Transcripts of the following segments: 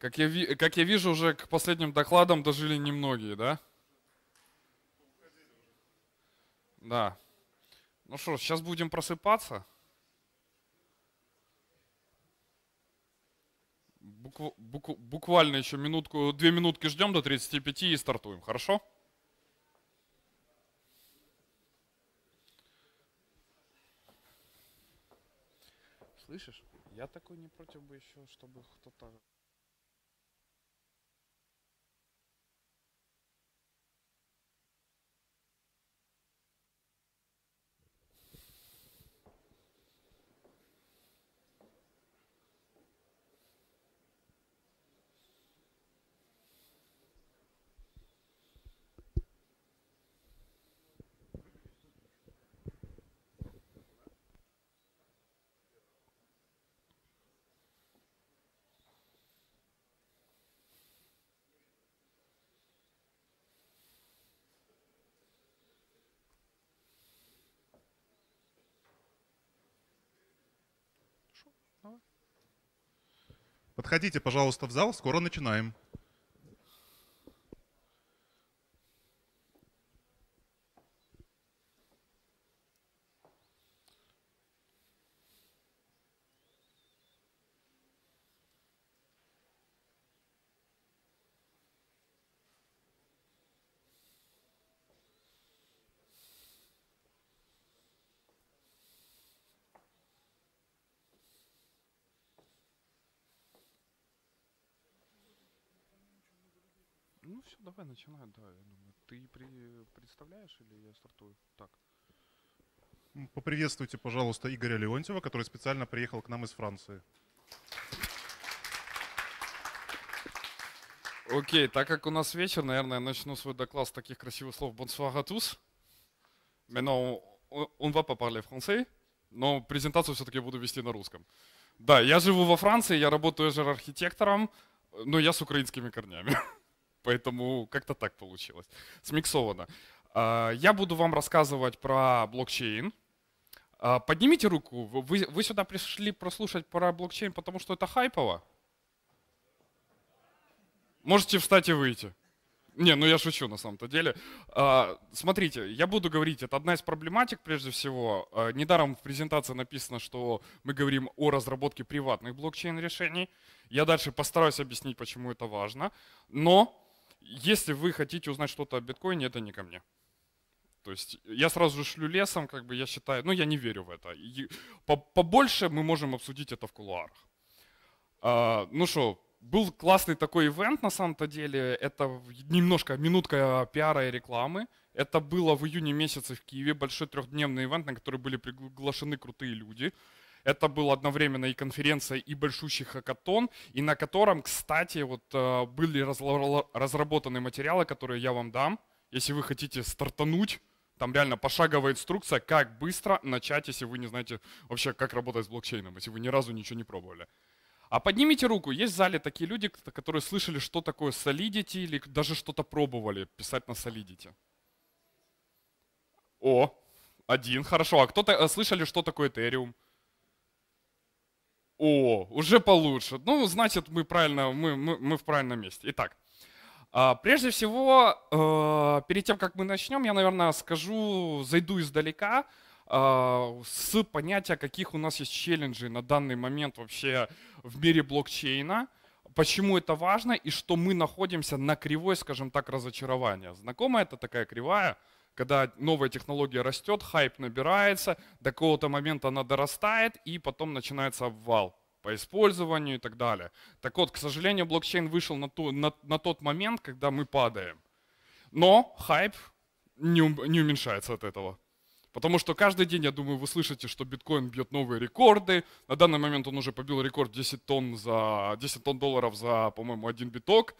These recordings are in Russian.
Как я, как я вижу, уже к последним докладам дожили немногие, да? Да. Ну что сейчас будем просыпаться. Букв, букв, буквально еще минутку, две минутки ждем до 35 и стартуем, хорошо? Слышишь, я такой не против бы еще, чтобы кто-то... Подходите, пожалуйста, в зал, скоро начинаем. Ну все, давай начинай, да, я думаю. Ты при... представляешь или я стартую? Так. Поприветствуйте, пожалуйста, Игоря Леонтьева, который специально приехал к нам из Франции. Окей, так как у нас вечер, наверное, я начну свой доклад с таких красивых слов «Bonsoir à tous». Maintenant, on va pas parler français, но презентацию все-таки буду вести на русском. Да, я живу во Франции, я работаю же архитектором но я с украинскими корнями. Поэтому как-то так получилось. Смиксовано. А, я буду вам рассказывать про блокчейн. А, поднимите руку. Вы, вы сюда пришли прослушать про блокчейн, потому что это хайпово? Можете встать и выйти. Не, ну я шучу на самом-то деле. А, смотрите, я буду говорить, это одна из проблематик прежде всего. Недаром в презентации написано, что мы говорим о разработке приватных блокчейн-решений. Я дальше постараюсь объяснить, почему это важно. Но если вы хотите узнать что-то о биткоине, это не ко мне. То есть я сразу же шлю лесом, как бы я считаю, ну я не верю в это. побольше мы можем обсудить это в кулуарах. А, ну что, был классный такой ивент на самом-то деле. Это немножко минутка пиара и рекламы. Это было в июне месяце в Киеве, большой трехдневный ивент, на который были приглашены крутые люди. Это был одновременно и конференция, и большущий хакатон, и на котором, кстати, вот э, были разработаны материалы, которые я вам дам, если вы хотите стартануть. Там реально пошаговая инструкция, как быстро начать, если вы не знаете вообще, как работать с блокчейном, если вы ни разу ничего не пробовали. А поднимите руку. Есть в зале такие люди, которые слышали, что такое Solidity или даже что-то пробовали писать на Solidity? О, один, хорошо. А кто-то э, слышали, что такое Ethereum? О, уже получше. Ну, значит, мы правильно, мы, мы, мы в правильном месте. Итак, а, прежде всего, э, перед тем, как мы начнем, я, наверное, скажу, зайду издалека а, с понятия, каких у нас есть челленджи на данный момент вообще в мире блокчейна, почему это важно и что мы находимся на кривой, скажем так, разочарования. Знакома это такая кривая – когда новая технология растет, хайп набирается, до какого-то момента она дорастает, и потом начинается обвал по использованию и так далее. Так вот, к сожалению, блокчейн вышел на, ту, на, на тот момент, когда мы падаем. Но хайп не, не уменьшается от этого. Потому что каждый день, я думаю, вы слышите, что биткоин бьет новые рекорды. На данный момент он уже побил рекорд 10 тонн, за, 10 тонн долларов за, по-моему, один биток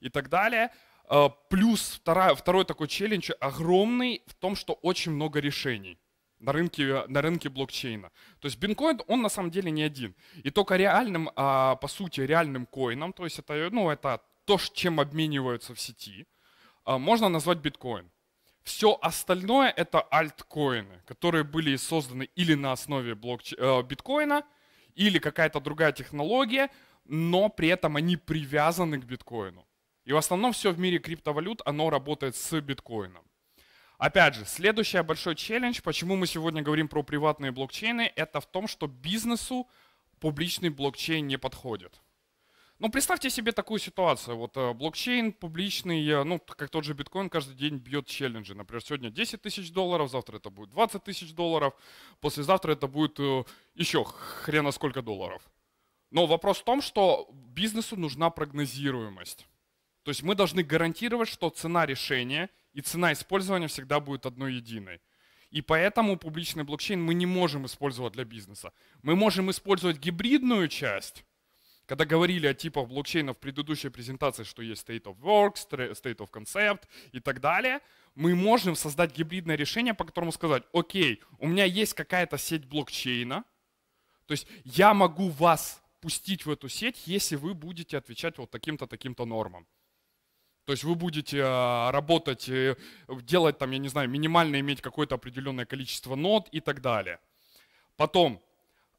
и так далее. А, плюс вторая, второй такой челлендж огромный в том, что очень много решений на рынке, на рынке блокчейна. То есть бинкоин, он на самом деле не один. И только реальным, а, по сути, реальным коином, то есть это, ну, это то, чем обмениваются в сети, а, можно назвать биткоин. Все остальное это альткоины, которые были созданы или на основе блокч... Э, биткоина, или какая-то другая технология, но при этом они привязаны к биткоину. И в основном все в мире криптовалют, оно работает с биткоином. Опять же, следующий большой челлендж, почему мы сегодня говорим про приватные блокчейны, это в том, что бизнесу публичный блокчейн не подходит. Ну, представьте себе такую ситуацию. Вот э, блокчейн публичный, э, ну, как тот же биткоин, каждый день бьет челленджи. Например, сегодня 10 тысяч долларов, завтра это будет 20 тысяч долларов, послезавтра это будет э, еще хрена сколько долларов. Но вопрос в том, что бизнесу нужна прогнозируемость. То есть мы должны гарантировать, что цена решения и цена использования всегда будет одной единой. И поэтому публичный блокчейн мы не можем использовать для бизнеса. Мы можем использовать гибридную часть, когда говорили о типах блокчейна в предыдущей презентации, что есть state of work, state of concept и так далее, мы можем создать гибридное решение, по которому сказать, окей, у меня есть какая-то сеть блокчейна, то есть я могу вас пустить в эту сеть, если вы будете отвечать вот таким-то, таким-то нормам. То есть вы будете а, работать, э, делать там, я не знаю, минимально иметь какое-то определенное количество нот и так далее. Потом,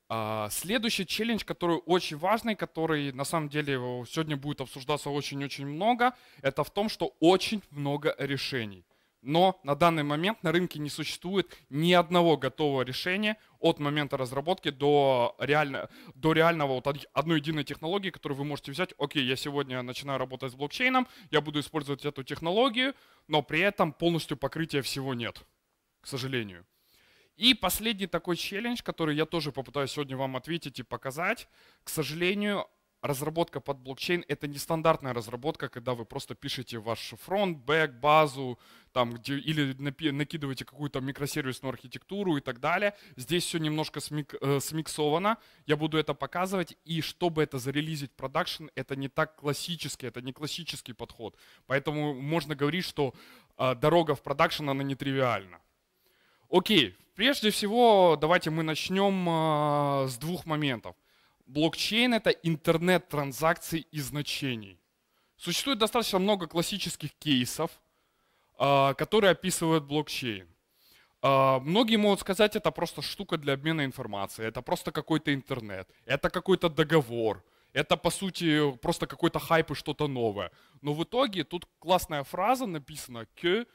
а, следующий челлендж, который очень важный, который на самом деле сегодня будет обсуждаться очень-очень много, это в том, что очень много решений – но на данный момент на рынке не существует ни одного готового решения от момента разработки до, реально, до реального вот одной единой технологии, которую вы можете взять. Окей, я сегодня начинаю работать с блокчейном, я буду использовать эту технологию, но при этом полностью покрытия всего нет, к сожалению. И последний такой челлендж, который я тоже попытаюсь сегодня вам ответить и показать. К сожалению, разработка под блокчейн — это нестандартная разработка, когда вы просто пишете ваш фронт, бэк, базу, там, где, или накидываете какую-то микросервисную архитектуру и так далее. Здесь все немножко смик, э, смиксовано. Я буду это показывать. И чтобы это зарелизить в продакшн, это не так классический, это не классический подход. Поэтому можно говорить, что э, дорога в продакшн, она нетривиальна. Окей, прежде всего давайте мы начнем э, с двух моментов — Блокчейн — это интернет транзакций и значений. Существует достаточно много классических кейсов, а, которые описывают блокчейн. А, многие могут сказать, это просто штука для обмена информацией, это просто какой-то интернет, это какой-то договор, это по сути просто какой-то хайп и что-то новое. Но в итоге тут классная фраза написана «que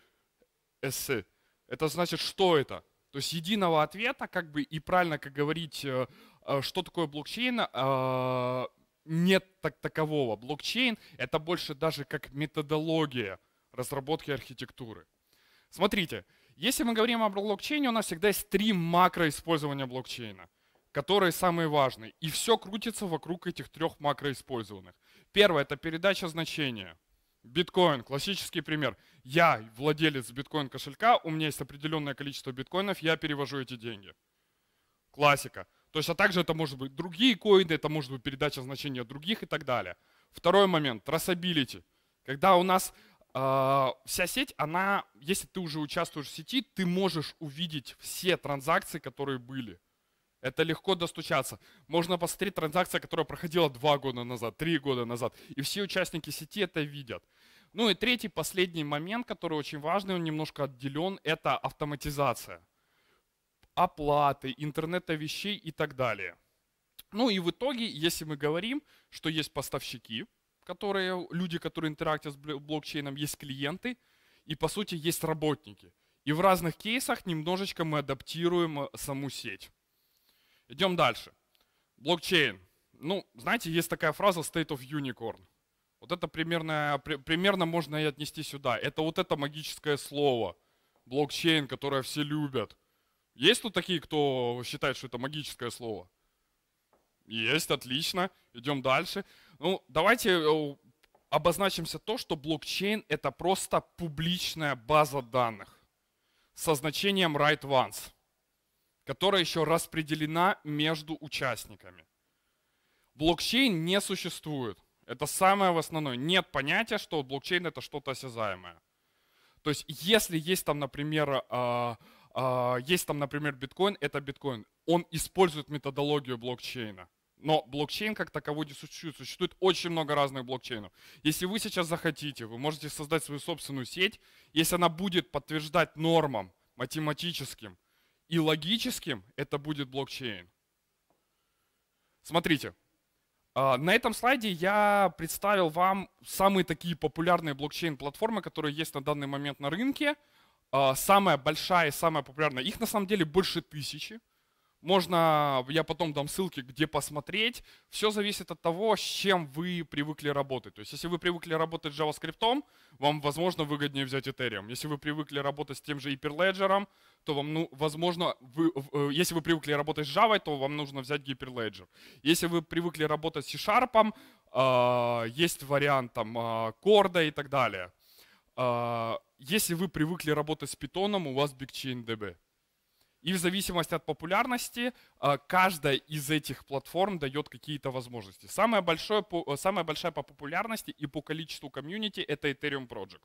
es». Это значит, что это? То есть единого ответа, как бы и правильно, как говорить э, Э, что такое блокчейн? Э, нет так такового. Блокчейн — это больше даже как методология разработки архитектуры. Смотрите, если мы говорим о блокчейне, у нас всегда есть три макроиспользования блокчейна, которые самые важные. И все крутится вокруг этих трех макроиспользованных. Первое — это передача значения. Биткоин, классический пример. Я владелец биткоин кошелька, у меня есть определенное количество биткоинов, я перевожу эти деньги. Классика. То есть, а также это может быть другие коины, это может быть передача значения других и так далее. Второй момент, traceability. Когда у нас э, вся сеть, она, если ты уже участвуешь в сети, ты можешь увидеть все транзакции, которые были. Это легко достучаться. Можно посмотреть транзакция, которая проходила два года назад, три года назад. И все участники сети это видят. Ну и третий, последний момент, который очень важный, он немножко отделен, это автоматизация оплаты, интернета вещей и так далее. Ну и в итоге, если мы говорим, что есть поставщики, которые, люди, которые интерактят с блокчейном, есть клиенты, и по сути есть работники. И в разных кейсах немножечко мы адаптируем э, саму сеть. Идем дальше. Блокчейн. Ну, знаете, есть такая фраза «state of unicorn». Вот это примерно, при, примерно можно и отнести сюда. Это вот это магическое слово, блокчейн, которое все любят. Есть тут такие, кто считает, что это магическое слово? Есть, отлично. Идем дальше. Ну, давайте э, обозначимся то, что блокчейн — это просто публичная база данных со значением right once, которая еще распределена между участниками. Блокчейн не существует. Это самое в основное. Нет понятия, что блокчейн — это что-то осязаемое. То есть если есть там, например, а, а, есть там, например, биткоин, это биткоин. Он использует методологию блокчейна. Но блокчейн как таковой не существует. Существует очень много разных блокчейнов. Если вы сейчас захотите, вы можете создать свою собственную сеть. Если она будет подтверждать нормам математическим и логическим, это будет блокчейн. Смотрите, а, на этом слайде я представил вам самые такие популярные блокчейн-платформы, которые есть на данный момент на рынке – а, самая большая и самая популярная. Их на самом деле больше тысячи. Можно, я потом дам ссылки, где посмотреть. Все зависит от того, с чем вы привыкли работать. То есть, если вы привыкли работать с JavaScript, вам, возможно, выгоднее взять Ethereum. Если вы привыкли работать с тем же Hyperledger, то вам, ну, возможно, вы, э, если вы привыкли работать с Java, то вам нужно взять Hyperledger. Если вы привыкли работать с C-Sharp, а, есть вариант там а, Corda и так далее. Если вы привыкли работать с питоном, у вас BigChain DB. И в зависимости от популярности а, каждая из этих платформ дает какие-то возможности. Самая, большое, э, самая большая по популярности и по количеству комьюнити — это Ethereum Project.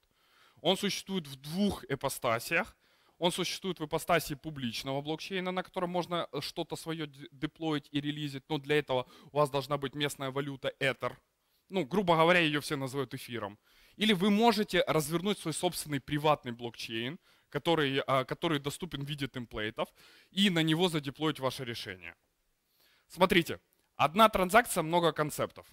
Он существует в двух эпостасиях. Он существует в ипостаси публичного блокчейна, на котором можно э, что-то свое деплоить и релизить, но для этого у вас должна быть местная валюта Ether. Ну, грубо говоря, ее все называют эфиром. Или вы можете развернуть свой собственный приватный блокчейн, который, а, который доступен в виде темплейтов, и на него задеплоить ваше решение. Смотрите, одна транзакция, много концептов.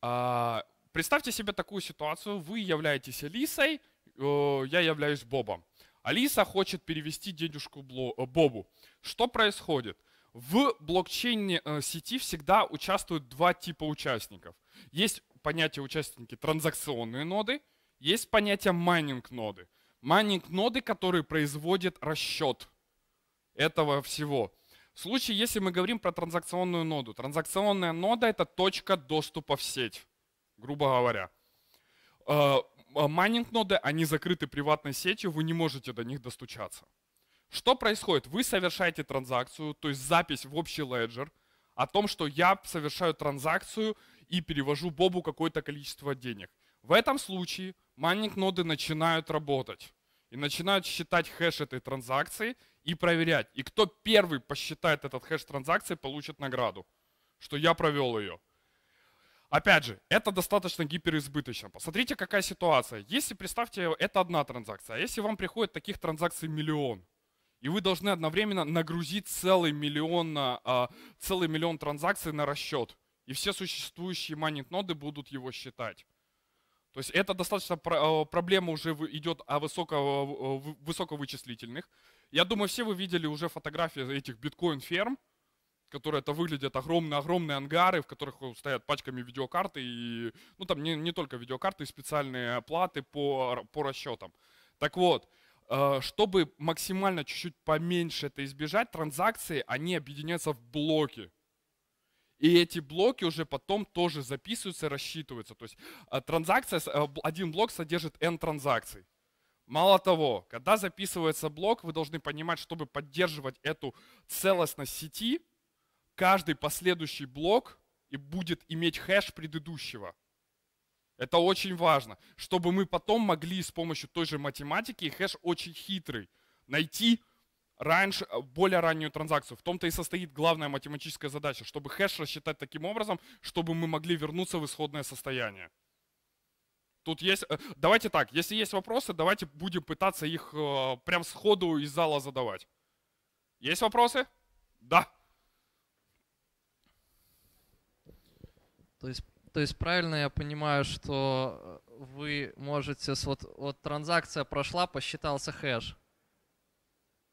А, представьте себе такую ситуацию. Вы являетесь Алисой, э, я являюсь Бобом. Алиса хочет перевести денежку э, Бобу. Что происходит? В блокчейне э, сети всегда участвуют два типа участников. Есть понятие участники транзакционные ноды, есть понятие майнинг ноды. Майнинг ноды, которые производят расчет этого всего. В случае, если мы говорим про транзакционную ноду, транзакционная нода это точка доступа в сеть, грубо говоря. Э, э, майнинг ноды, они закрыты приватной сетью, вы не можете до них достучаться. Что происходит? Вы совершаете транзакцию, то есть запись в общий леджер о том, что я совершаю транзакцию – и перевожу Бобу какое-то количество денег. В этом случае майнинг ноды начинают работать и начинают считать хэш этой транзакции и проверять. И кто первый посчитает этот хэш транзакции, получит награду, что я провел ее. Опять же, это достаточно гиперизбыточно. Посмотрите, какая ситуация. Если, представьте, это одна транзакция, а если вам приходит таких транзакций миллион, и вы должны одновременно нагрузить целый миллион, а, целый миллион транзакций на расчет – и все существующие майнинг-ноды будут его считать. То есть это достаточно э, проблема уже идет о высоко, э, высоковычислительных. Я думаю, все вы видели уже фотографии этих биткоин-ферм, которые это выглядят огромные-огромные ангары, в которых э, стоят пачками видеокарты и, ну там не, не только видеокарты, и специальные платы по, по расчетам. Так вот, чтобы максимально чуть-чуть поменьше это избежать, транзакции, они объединяются в блоки. И эти блоки уже потом тоже записываются, рассчитываются. То есть э, транзакция, э, один блок содержит n транзакций. Мало того, когда записывается блок, вы должны понимать, чтобы поддерживать эту целостность сети, каждый последующий блок и будет иметь хэш предыдущего. Это очень важно, чтобы мы потом могли с помощью той же математики, хэш очень хитрый, найти раньше, э, более раннюю транзакцию. В том-то и состоит главная математическая задача, чтобы хэш рассчитать таким образом, чтобы мы могли вернуться в исходное состояние. Тут есть... Э, давайте так, если есть вопросы, давайте будем пытаться их э, прям сходу из зала задавать. Есть вопросы? Да. То есть, то есть правильно я понимаю, что вы можете... Вот, вот транзакция прошла, посчитался хэш.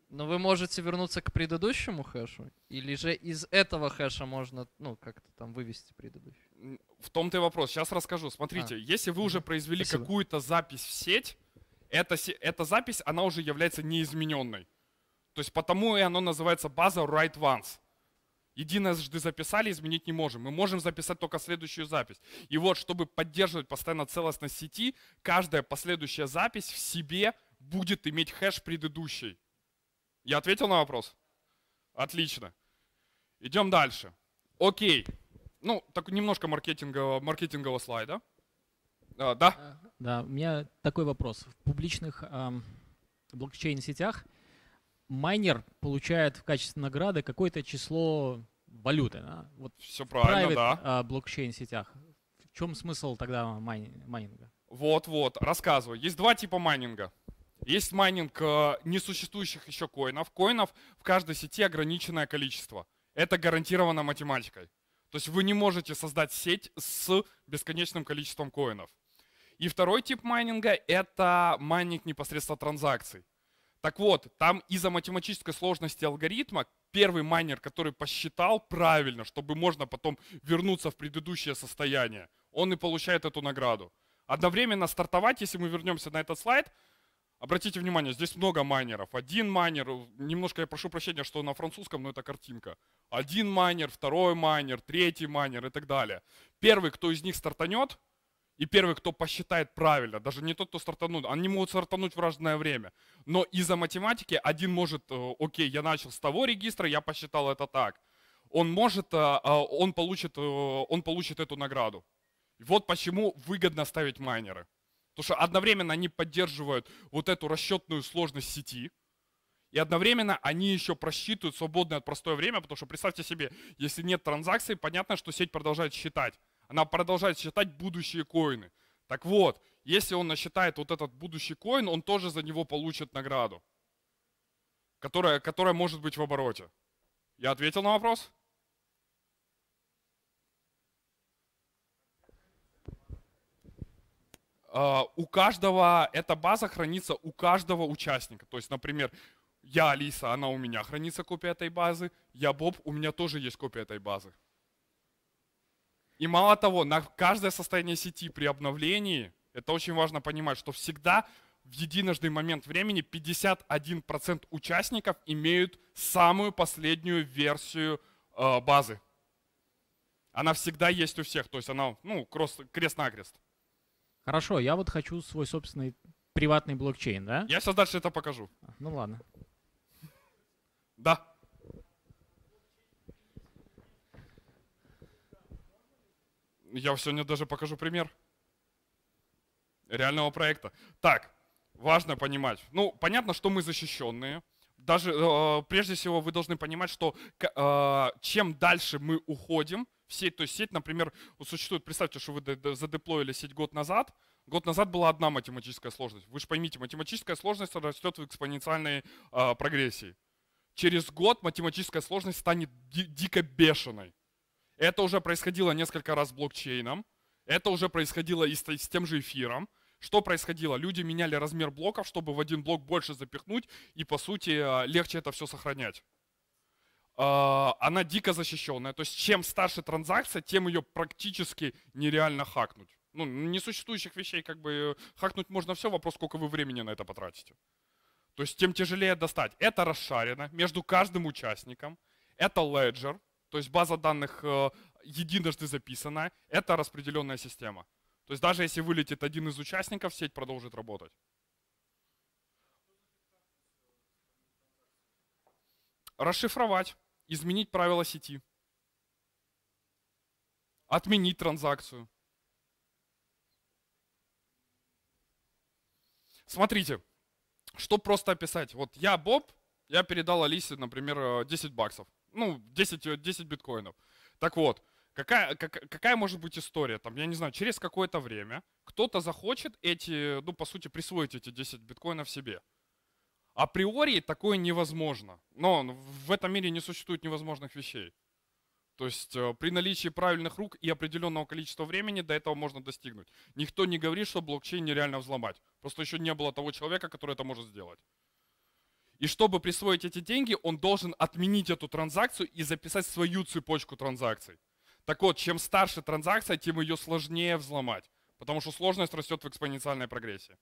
Но вы можете вернуться к предыдущему хэшу, или же из этого хэша можно, ну, как-то там вывести предыдущий? В том-то и вопрос. Сейчас расскажу. Смотрите, а. если вы уже произвели какую-то запись в сеть, эта, эта запись, она уже является неизмененной. То есть потому и оно называется база write once. Единожды записали, изменить не можем. Мы можем записать только следующую запись. И вот, чтобы поддерживать постоянно целостность сети, каждая последующая запись в себе будет иметь хэш предыдущей. Я ответил на вопрос? Отлично. Идем дальше. Окей. Ну, так немножко маркетингового, маркетингового слайда. А, да? Да, у меня такой вопрос. В публичных эм, блокчейн-сетях майнер получает в качестве награды какое-то число валюты. Да? Вот Все правильно, private, да. Э, блокчейн-сетях. В чем смысл тогда майн- майнинга? Вот-вот, рассказываю. Есть два типа майнинга. Есть майнинг э, несуществующих еще коинов. Коинов в каждой сети ограниченное количество. Это гарантировано математикой. То есть вы не можете создать сеть с бесконечным количеством коинов. И второй тип майнинга — это майнинг непосредственно транзакций. Так вот, там из-за математической сложности алгоритма первый майнер, который посчитал правильно, чтобы можно потом вернуться в предыдущее состояние, он и получает эту награду. Одновременно стартовать, если мы вернемся на этот слайд, Обратите внимание, здесь много майнеров. Один майнер, немножко я прошу прощения, что на французском, но это картинка. Один майнер, второй майнер, третий майнер и так далее. Первый, кто из них стартанет, и первый, кто посчитает правильно, даже не тот, кто стартанул, они могут стартануть в разное время. Но из-за математики один может, э, окей, я начал с того регистра, я посчитал это так. Он может, э, э, он получит, он получит эту награду. Вот почему выгодно ставить майнеры. Потому что одновременно они поддерживают вот эту расчетную сложность сети, и одновременно они еще просчитывают свободное от простое время, потому что представьте себе, если нет транзакций, понятно, что сеть продолжает считать. Она продолжает считать будущие коины. Так вот, если он насчитает вот этот будущий коин, он тоже за него получит награду, которая, которая может быть в обороте. Я ответил на вопрос? А, у каждого, эта база хранится у каждого участника. То есть, например, я Алиса, она у меня хранится копия этой базы, я Боб, у меня тоже есть копия этой базы. И мало того, на каждое состояние сети при обновлении, это очень важно понимать, что всегда в единожды момент времени 51% участников имеют самую последнюю версию э, базы. Она всегда есть у всех, то есть она, ну, -крест. Хорошо, я вот хочу свой собственный приватный блокчейн, да? Я сейчас дальше это покажу. Ну ладно. Да. Я сегодня даже покажу пример реального проекта. Так, важно понимать. Ну, понятно, что мы защищенные. Даже э, прежде всего вы должны понимать, что э, чем дальше мы уходим, в сеть. То есть сеть, например, существует, представьте, что вы задеплоили сеть год назад, Год назад была одна математическая сложность. Вы же поймите, математическая сложность растет в экспоненциальной э, прогрессии. Через год математическая сложность станет ди- дико бешеной. Это уже происходило несколько раз с блокчейном. Это уже происходило и с, с тем же эфиром. Что происходило? Люди меняли размер блоков, чтобы в один блок больше запихнуть, и, по сути, а, легче это все сохранять. А, она дико защищенная. То есть чем старше транзакция, тем ее практически нереально хакнуть. Ну, несуществующих вещей как бы хакнуть можно все, вопрос, сколько вы времени на это потратите. То есть тем тяжелее достать. Это расшарено между каждым участником. Это леджер, то есть база данных э, единожды записана. Это распределенная система. То есть даже если вылетит один из участников, сеть продолжит работать. Расшифровать изменить правила сети, отменить транзакцию. Смотрите, что просто описать. Вот я Боб, я передал Алисе, например, 10 э, баксов. Ну, 10, 10 э, биткоинов. Так вот, какая, как, какая может быть история? Там, я не знаю, через какое-то время кто-то захочет эти, ну, по сути, присвоить эти 10 биткоинов себе априори такое невозможно. Но в этом мире не существует невозможных вещей. То есть э, при наличии правильных рук и определенного количества времени до этого можно достигнуть. Никто не говорит, что блокчейн нереально взломать. Просто еще не было того человека, который это может сделать. И чтобы присвоить эти деньги, он должен отменить эту транзакцию и записать свою цепочку транзакций. Так вот, чем старше транзакция, тем ее сложнее взломать, потому что сложность растет в экспоненциальной прогрессии.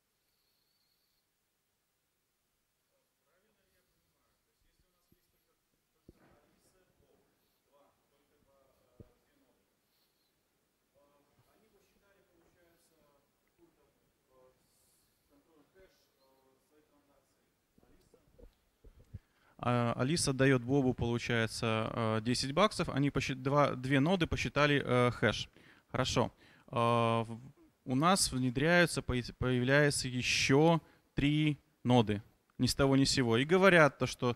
А, Алиса дает Бобу, получается, 10 а, баксов. Они посчит... два, две ноды посчитали а, хэш. Хорошо. У нас внедряются, появляются еще три ноды ни с того ни с сего. И говорят то, что,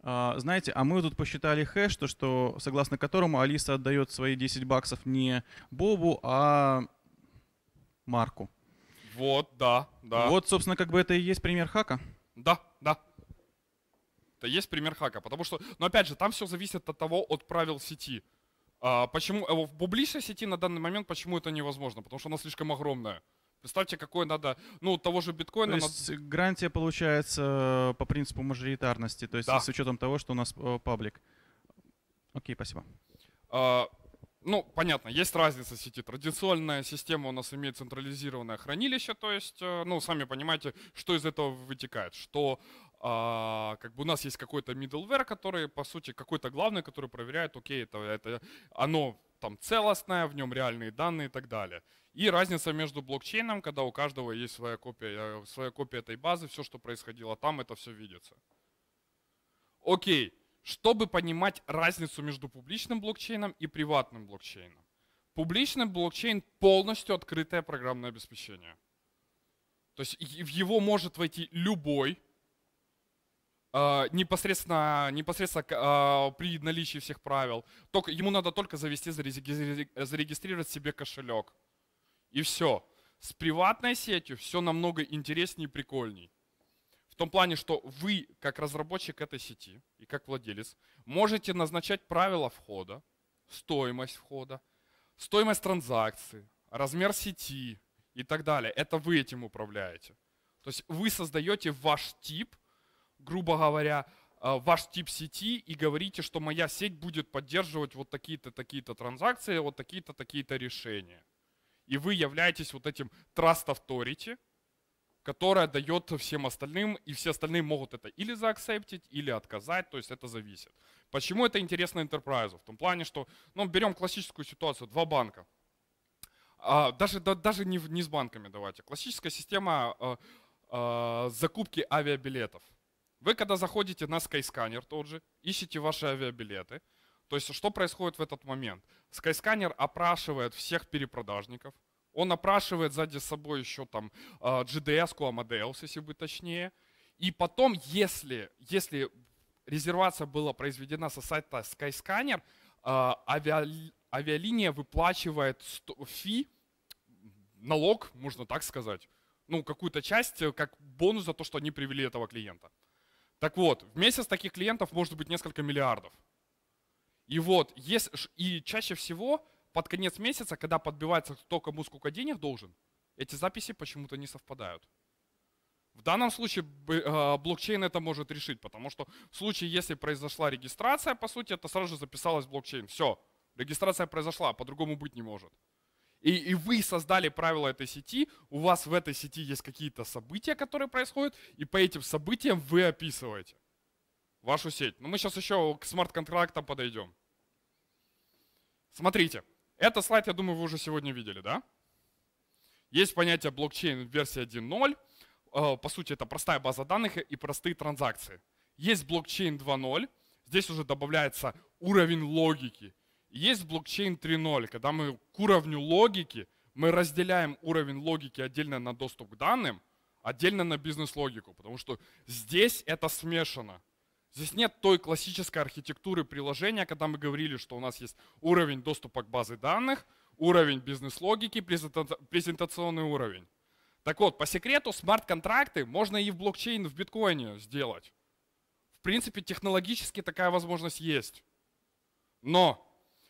знаете, а мы тут посчитали хэш, то, что, согласно которому Алиса отдает свои 10 баксов не Бобу, а Марку. Вот, да, да. Вот, собственно, как бы это и есть пример хака. Да, да. Это есть пример хака. Потому что, но ну, опять же, там все зависит от того, от правил сети. А, почему э, в публичной сети на данный момент почему это невозможно? Потому что она слишком огромная. Представьте, какое надо, ну, того же биткоина... То есть надо... гарантия получается э, по принципу мажоритарности, то есть да. с учетом того, что у нас э, паблик. Окей, спасибо. А, ну, понятно, есть разница сети. Традиционная система у нас имеет централизированное хранилище, то есть, ну, сами понимаете, что из этого вытекает, что а, как бы у нас есть какой-то middleware, который, по сути, какой-то главный, который проверяет, окей, это, это оно там целостное, в нем реальные данные и так далее. И разница между блокчейном, когда у каждого есть своя копия, э, своя копия этой базы, все, что происходило там, это все видится. Окей, чтобы понимать разницу между публичным блокчейном и приватным блокчейном. Публичный блокчейн полностью открытое программное обеспечение. То есть в его может войти любой Э, непосредственно, непосредственно э, при наличии всех правил. Только, ему надо только завести, зарегистрировать себе кошелек. И все. С приватной сетью все намного интереснее и прикольней. В том плане, что вы, как разработчик этой сети и как владелец, можете назначать правила входа, стоимость входа, стоимость транзакции, размер сети и так далее. Это вы этим управляете. То есть вы создаете ваш тип – грубо говоря, э, ваш тип сети и говорите, что моя сеть будет поддерживать вот такие-то, такие-то транзакции, вот такие-то, такие-то решения. И вы являетесь вот этим Trust Authority, которая дает всем остальным, и все остальные могут это или заакцептить, или отказать, то есть это зависит. Почему это интересно enterprise В том плане, что, ну, берем классическую ситуацию, два банка. А, даже да, даже не, не с банками давайте. Классическая система а, а, закупки авиабилетов – вы, когда заходите на Skyscanner тот же, ищете ваши авиабилеты, то есть что происходит в этот момент? Skyscanner опрашивает всех перепродажников, он опрашивает сзади собой еще там а, GDS-ку, а Amadeus, если быть точнее, и потом, если, если резервация была произведена со сайта Skyscanner, а, авиа, авиалиния выплачивает фи, налог, можно так сказать, ну, какую-то часть, э, как бонус за то, что они привели этого клиента. Так вот, в месяц таких клиентов может быть несколько миллиардов. И вот, есть, и чаще всего под конец месяца, когда подбивается, кто кому сколько денег должен, эти записи почему-то не совпадают. В данном случае э, блокчейн это может решить, потому что в случае, если произошла регистрация, по сути, это сразу же записалось в блокчейн. Все, регистрация произошла, а по-другому быть не может. И, и вы создали правила этой сети, у вас в этой сети есть какие-то события, которые происходят, и по этим событиям вы описываете вашу сеть. Но мы сейчас еще к смарт-контрактам подойдем. Смотрите, этот слайд, я думаю, вы уже сегодня видели, да? Есть понятие блокчейн версии 1.0. Э, по сути, это простая база данных и простые транзакции. Есть блокчейн 2.0. Здесь уже добавляется уровень логики – есть блокчейн 3.0, когда мы к уровню логики, мы разделяем уровень логики отдельно на доступ к данным, отдельно на бизнес-логику, потому что здесь это смешано. Здесь нет той классической архитектуры приложения, когда мы говорили, что у нас есть уровень доступа к базе данных, уровень бизнес-логики, презентационный уровень. Так вот, по секрету смарт-контракты можно и в блокчейн в биткоине сделать. В принципе, технологически такая возможность есть. Но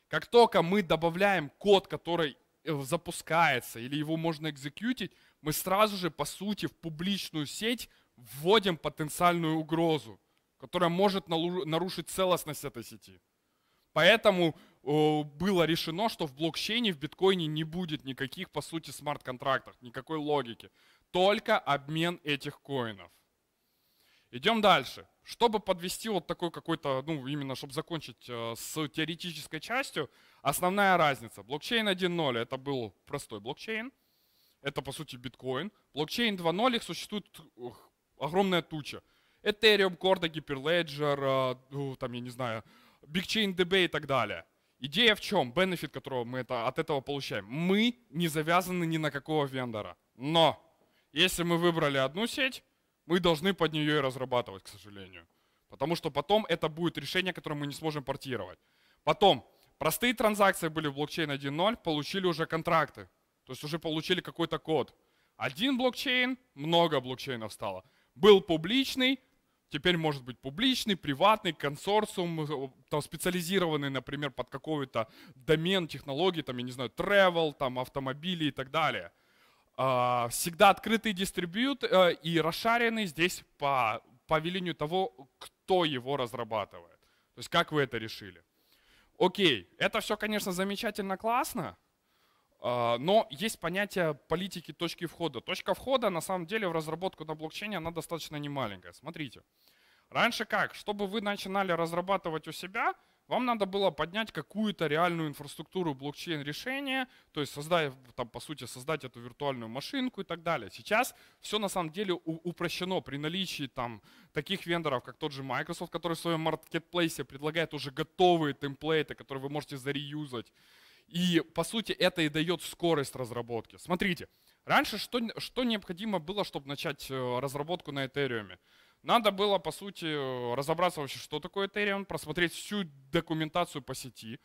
как только мы добавляем код, который э, запускается или его можно экзекьютить, мы сразу же, по сути, в публичную сеть вводим потенциальную угрозу, которая может нарушить целостность этой сети. Поэтому было решено, что в блокчейне, в биткоине не будет никаких, по сути, смарт-контрактов, никакой логики. Только обмен этих коинов. Идем дальше. Чтобы подвести вот такой какой-то, ну, именно чтобы закончить э, с теоретической частью, основная разница. Блокчейн 1.0 это был простой блокчейн, это по сути биткоин. Блокчейн 2.0 их существует ух, огромная туча. Ethereum, Corda, Hyperledger, ну, там, я не знаю, Bigchain DB и так далее. Идея в чем? Бенефит, которого мы это, от этого получаем. Мы не завязаны ни на какого вендора. Но если мы выбрали одну сеть, мы должны под нее и разрабатывать, к сожалению. Потому что потом это будет решение, которое мы не сможем портировать. Потом, простые транзакции были в блокчейн 1.0, получили уже контракты. То есть уже получили какой-то код. Один блокчейн, много блокчейнов стало. Был публичный, теперь может быть публичный, приватный, консорциум, э, там, специализированный, например, под какой-то домен технологий, там, я не знаю, travel, там, автомобили и так далее – а, всегда открытый дистрибьют э, и расшаренный здесь по, по велению того, кто его разрабатывает. То есть как вы это решили. Окей, это все, конечно, замечательно, классно, а, но есть понятие политики точки входа. Точка входа, на самом деле, в разработку на блокчейне, она достаточно немаленькая. Смотрите, раньше как? Чтобы вы начинали разрабатывать у себя – вам надо было поднять какую-то реальную инфраструктуру блокчейн решения, то есть создать, там, по сути, создать эту виртуальную машинку и так далее. Сейчас все на самом деле упрощено при наличии там таких вендоров, как тот же Microsoft, который в своем маркетплейсе предлагает уже готовые темплейты, которые вы можете зареюзать. И, по сути, это и дает скорость разработки. Смотрите, раньше что, что необходимо было, чтобы начать э, разработку на Ethereum? Надо было, по сути, разобраться вообще, что такое Ethereum, просмотреть всю документацию по сети,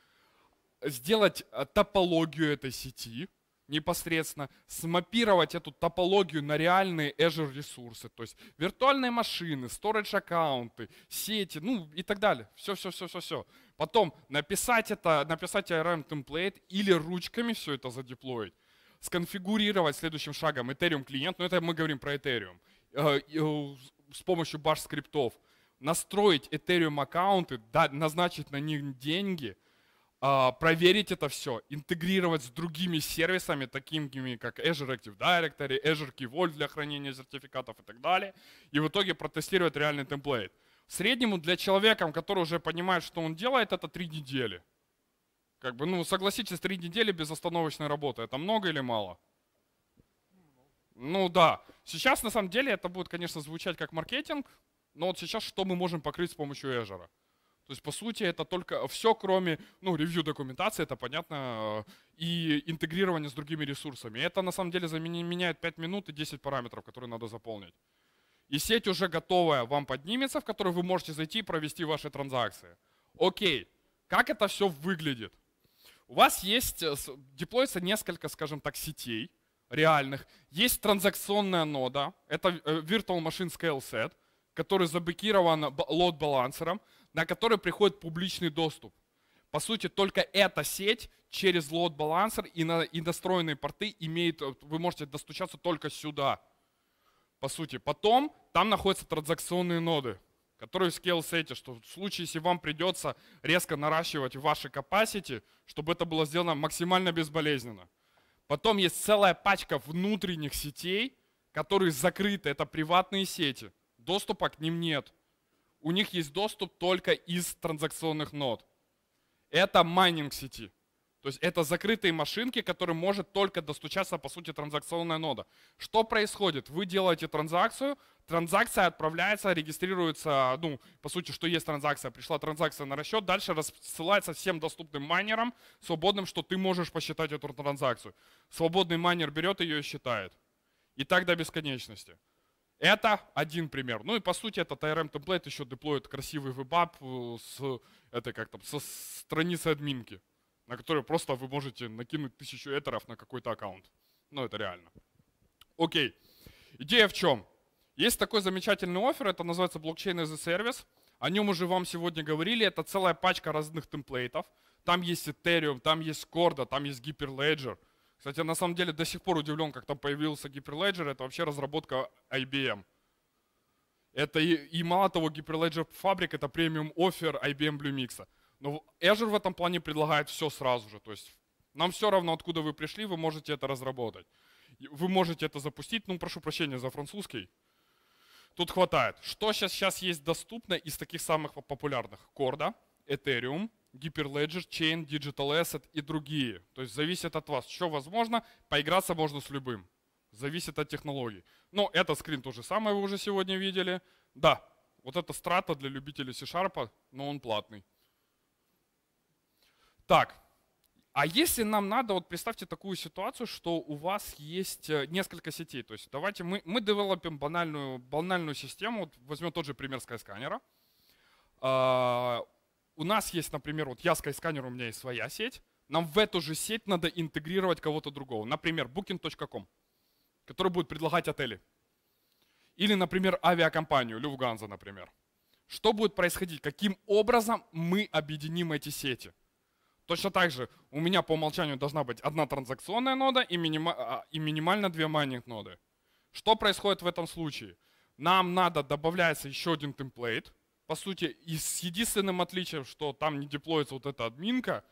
сделать э, топологию этой сети непосредственно, смапировать эту топологию на реальные Azure ресурсы, то есть виртуальные машины, storage аккаунты, сети, ну и так далее. Все, все, все, все, все. Потом написать это, написать ARM темплейт или ручками все это задеплоить, сконфигурировать следующим шагом Ethereum клиент, но ну, это мы говорим про Ethereum, э, э, с помощью баш-скриптов, настроить Ethereum аккаунты, назначить на них деньги, а, проверить это все, интегрировать с другими сервисами, такими как Azure Active Directory, Azure Key Vault для хранения сертификатов и так далее, и в итоге протестировать реальный темплейт. В среднем для человека, который уже понимает, что он делает, это три недели. Как бы, ну, согласитесь, три недели безостановочной работы. Это много или мало? Ну да. Сейчас на самом деле это будет, конечно, звучать как маркетинг, но вот сейчас что мы можем покрыть с помощью Azure? То есть, по сути, это только все, кроме ну, ревью документации, это понятно, э, и интегрирование с другими ресурсами. Это на самом деле заменяет 5 минут и 10 параметров, которые надо заполнить. И сеть уже готовая вам поднимется, в которую вы можете зайти и провести ваши транзакции. Окей, как это все выглядит? У вас есть, э, деплоится несколько, скажем так, сетей, реальных. Есть транзакционная нода, это э, Virtual Machine Scale Set, который забыкирован лот-балансером, на который приходит публичный доступ. По сути, только эта сеть через лот-балансер и, на, и настроенные порты имеет, э, вы можете достучаться только сюда. По сути, потом там находятся транзакционные ноды, которые в scale-сете, что в случае, если вам придется резко наращивать ваши capacity, чтобы это было сделано максимально безболезненно. Потом есть целая пачка внутренних сетей, которые закрыты. Это приватные сети. Доступа к ним нет. У них есть доступ только из транзакционных нод. Это майнинг сети. То есть это закрытые машинки, которые может только достучаться, по сути, транзакционная нода. Что происходит? Вы делаете транзакцию, транзакция отправляется, регистрируется, ну, по сути, что есть транзакция, пришла транзакция на расчет, дальше рассылается всем доступным майнерам, свободным, что ты можешь посчитать эту транзакцию. Свободный майнер берет ее и считает. И так до бесконечности. Это один пример. Ну и по сути этот ARM темплейт еще деплоит красивый вебап э, с этой как там со страницы админки, на которую просто вы можете накинуть тысячу этеров на какой-то аккаунт. Ну это реально. Окей. Идея в чем? Есть такой замечательный офер, это называется блокчейн as a service. О нем уже вам сегодня говорили. Это целая пачка разных темплейтов. Там есть Ethereum, там есть Corda, там есть Hyperledger. Кстати, я на самом деле до сих пор удивлен, как там появился Hyperledger. Это вообще разработка IBM. Это и, и мало того, Hyperledger Fabric — это премиум офер IBM Bluemix. Но Azure в этом плане предлагает все сразу же. То есть нам все равно, откуда вы пришли, вы можете это разработать. Вы можете это запустить. Ну, прошу прощения за французский. Тут хватает. Что сейчас, сейчас есть доступно из таких самых популярных? Корда, Ethereum, Hyperledger, Chain, Digital Asset и другие. То есть зависит от вас. Что возможно, поиграться можно с любым. Зависит от технологий. Но этот скрин то же самое вы уже сегодня видели. Да, вот это страта для любителей C-Sharp, но он платный. Так, а если нам надо, вот представьте такую ситуацию, что у вас есть э, несколько сетей. То есть давайте мы, мы девелопим банальную, банальную систему. Вот возьмем тот же пример скайсканера. у нас есть, например, вот я скайсканер, у меня есть своя сеть. Нам в эту же сеть надо интегрировать кого-то другого. Например, booking.com, который будет предлагать отели. Или, например, авиакомпанию, Люфганза, например. Что будет происходить? Каким образом мы объединим эти сети? Точно так же у меня по умолчанию должна быть одна транзакционная нода и, минима а, и минимально две майнинг ноды. Что происходит в этом случае? Нам надо добавляется еще один темплейт, по сути, и с единственным отличием, что там не деплоится вот эта админка,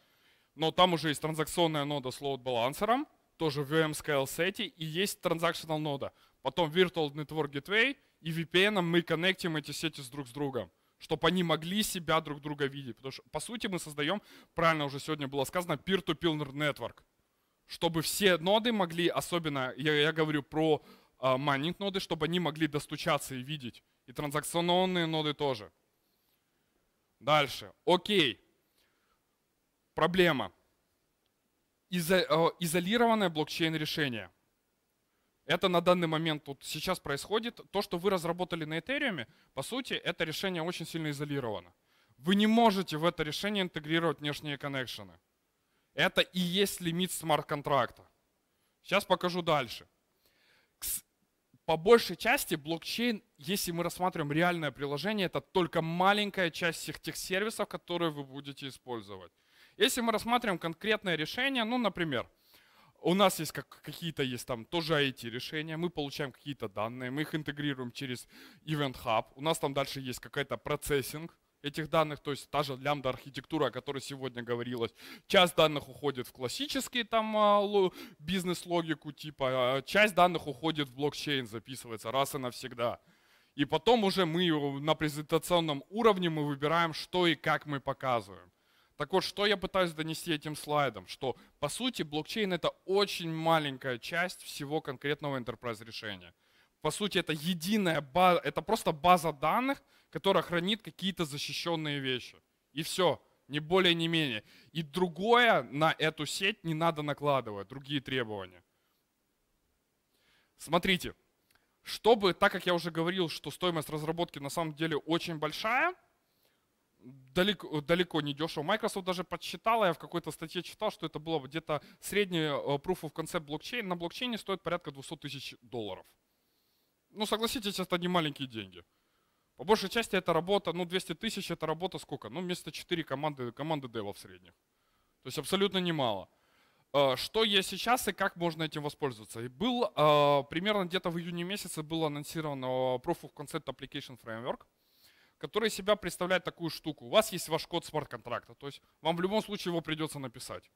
но там уже есть транзакционная нода с load балансером, тоже в VM Scale сете, и есть transactional нода. Потом Virtual Network Gateway, и VPN мы коннектим эти сети с друг с другом чтобы они могли себя друг друга видеть. Потому что, по сути, мы создаем, правильно уже сегодня было сказано, peer-to-peer network. Чтобы все ноды могли, особенно, я, я говорю про э, майнинг ноды, чтобы они могли достучаться и видеть. И транзакционные ноды тоже. Дальше. Окей. Проблема. Изо, э, изолированное блокчейн решение – это на данный момент тут сейчас происходит. То, что вы разработали на Ethereum, по сути, это решение очень сильно изолировано. Вы не можете в это решение интегрировать внешние коннекшены. Это и есть лимит смарт-контракта. Сейчас покажу дальше. По большей части блокчейн, если мы рассматриваем реальное приложение, это только маленькая часть всех тех сервисов, которые вы будете использовать. Если мы рассматриваем конкретное решение, ну, например, у нас есть как, какие-то есть там тоже IT-решения, мы получаем какие-то данные, мы их интегрируем через Event Hub, у нас там дальше есть какая-то процессинг этих данных, то есть та же лямбда-архитектура, о которой сегодня говорилось. Часть данных уходит в классический там а, бизнес-логику типа, а, часть данных уходит в блокчейн, записывается раз и навсегда. И потом уже мы на презентационном уровне мы выбираем, что и как мы показываем. Так вот, что я пытаюсь донести этим слайдом? Что, по сути, блокчейн — это очень маленькая часть всего конкретного enterprise решения. По сути, это единая база, это просто база данных, которая хранит какие-то защищенные вещи. И все, не более, не менее. И другое на эту сеть не надо накладывать, другие требования. Смотрите, чтобы, так как я уже говорил, что стоимость разработки на самом деле очень большая — далеко, э, далеко не дешево. Microsoft даже подсчитала, я в какой-то статье читал, что это было где-то средний э, proof of concept блокчейн на блокчейне стоит порядка 200 тысяч долларов. Ну, согласитесь, это не маленькие деньги. По большей части это работа, ну, 200 тысяч это работа сколько? Ну, вместо 4 команды, команды в средних. То есть абсолютно немало. Э, что есть сейчас и как можно этим воспользоваться? И был примерно где-то в июне месяце был анонсирован Proof of Concept Application Framework – который себя представляет такую штуку. У вас есть ваш код смарт-контракта, то есть вам в любом случае его придется написать.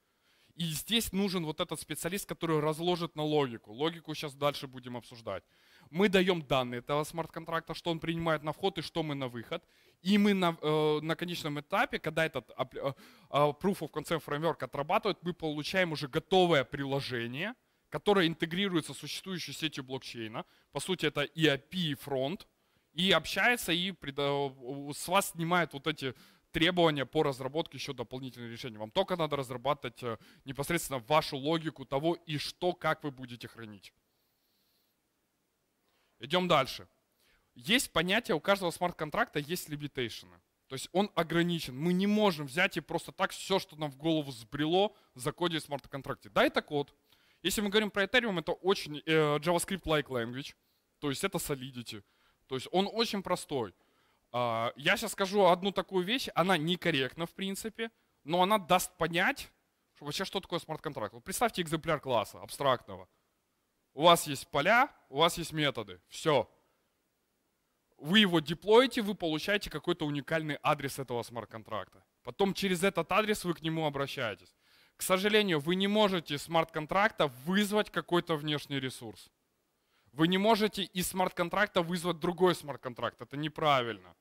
И здесь нужен вот этот специалист, который разложит на логику. Логику сейчас дальше будем обсуждать. Мы даем данные этого смарт-контракта, что он принимает на вход и что мы на выход. И мы на, э, на конечном этапе, когда этот э, э, Proof of Concept Framework отрабатывает, мы получаем уже готовое приложение, которое интегрируется с существующей сетью блокчейна. По сути, это e и фронт и общается, и с вас снимает вот эти требования по разработке еще дополнительных решений. Вам только надо разрабатывать э, непосредственно вашу логику того и что, как вы будете хранить. Идем дальше. Есть понятие, у каждого смарт-контракта есть лимитейшены. То есть он ограничен. Мы не можем взять и просто так все, что нам в голову сбрело, закодить в смарт-контракте. Да, это код. Если мы говорим про Ethereum, это очень э, JavaScript-like language. То есть это Solidity. То есть он очень простой. А, я сейчас скажу одну такую вещь, она некорректна в принципе, но она даст понять, что вообще что такое смарт-контракт. Вот представьте экземпляр класса абстрактного. У вас есть поля, у вас есть методы, все. Вы его деплоите, вы получаете какой-то уникальный адрес этого смарт-контракта. Потом через этот адрес вы к нему обращаетесь. К сожалению, вы не можете смарт-контракта вызвать какой-то внешний ресурс. Вы не можете из смарт-контракта вызвать другой смарт-контракт. Это неправильно.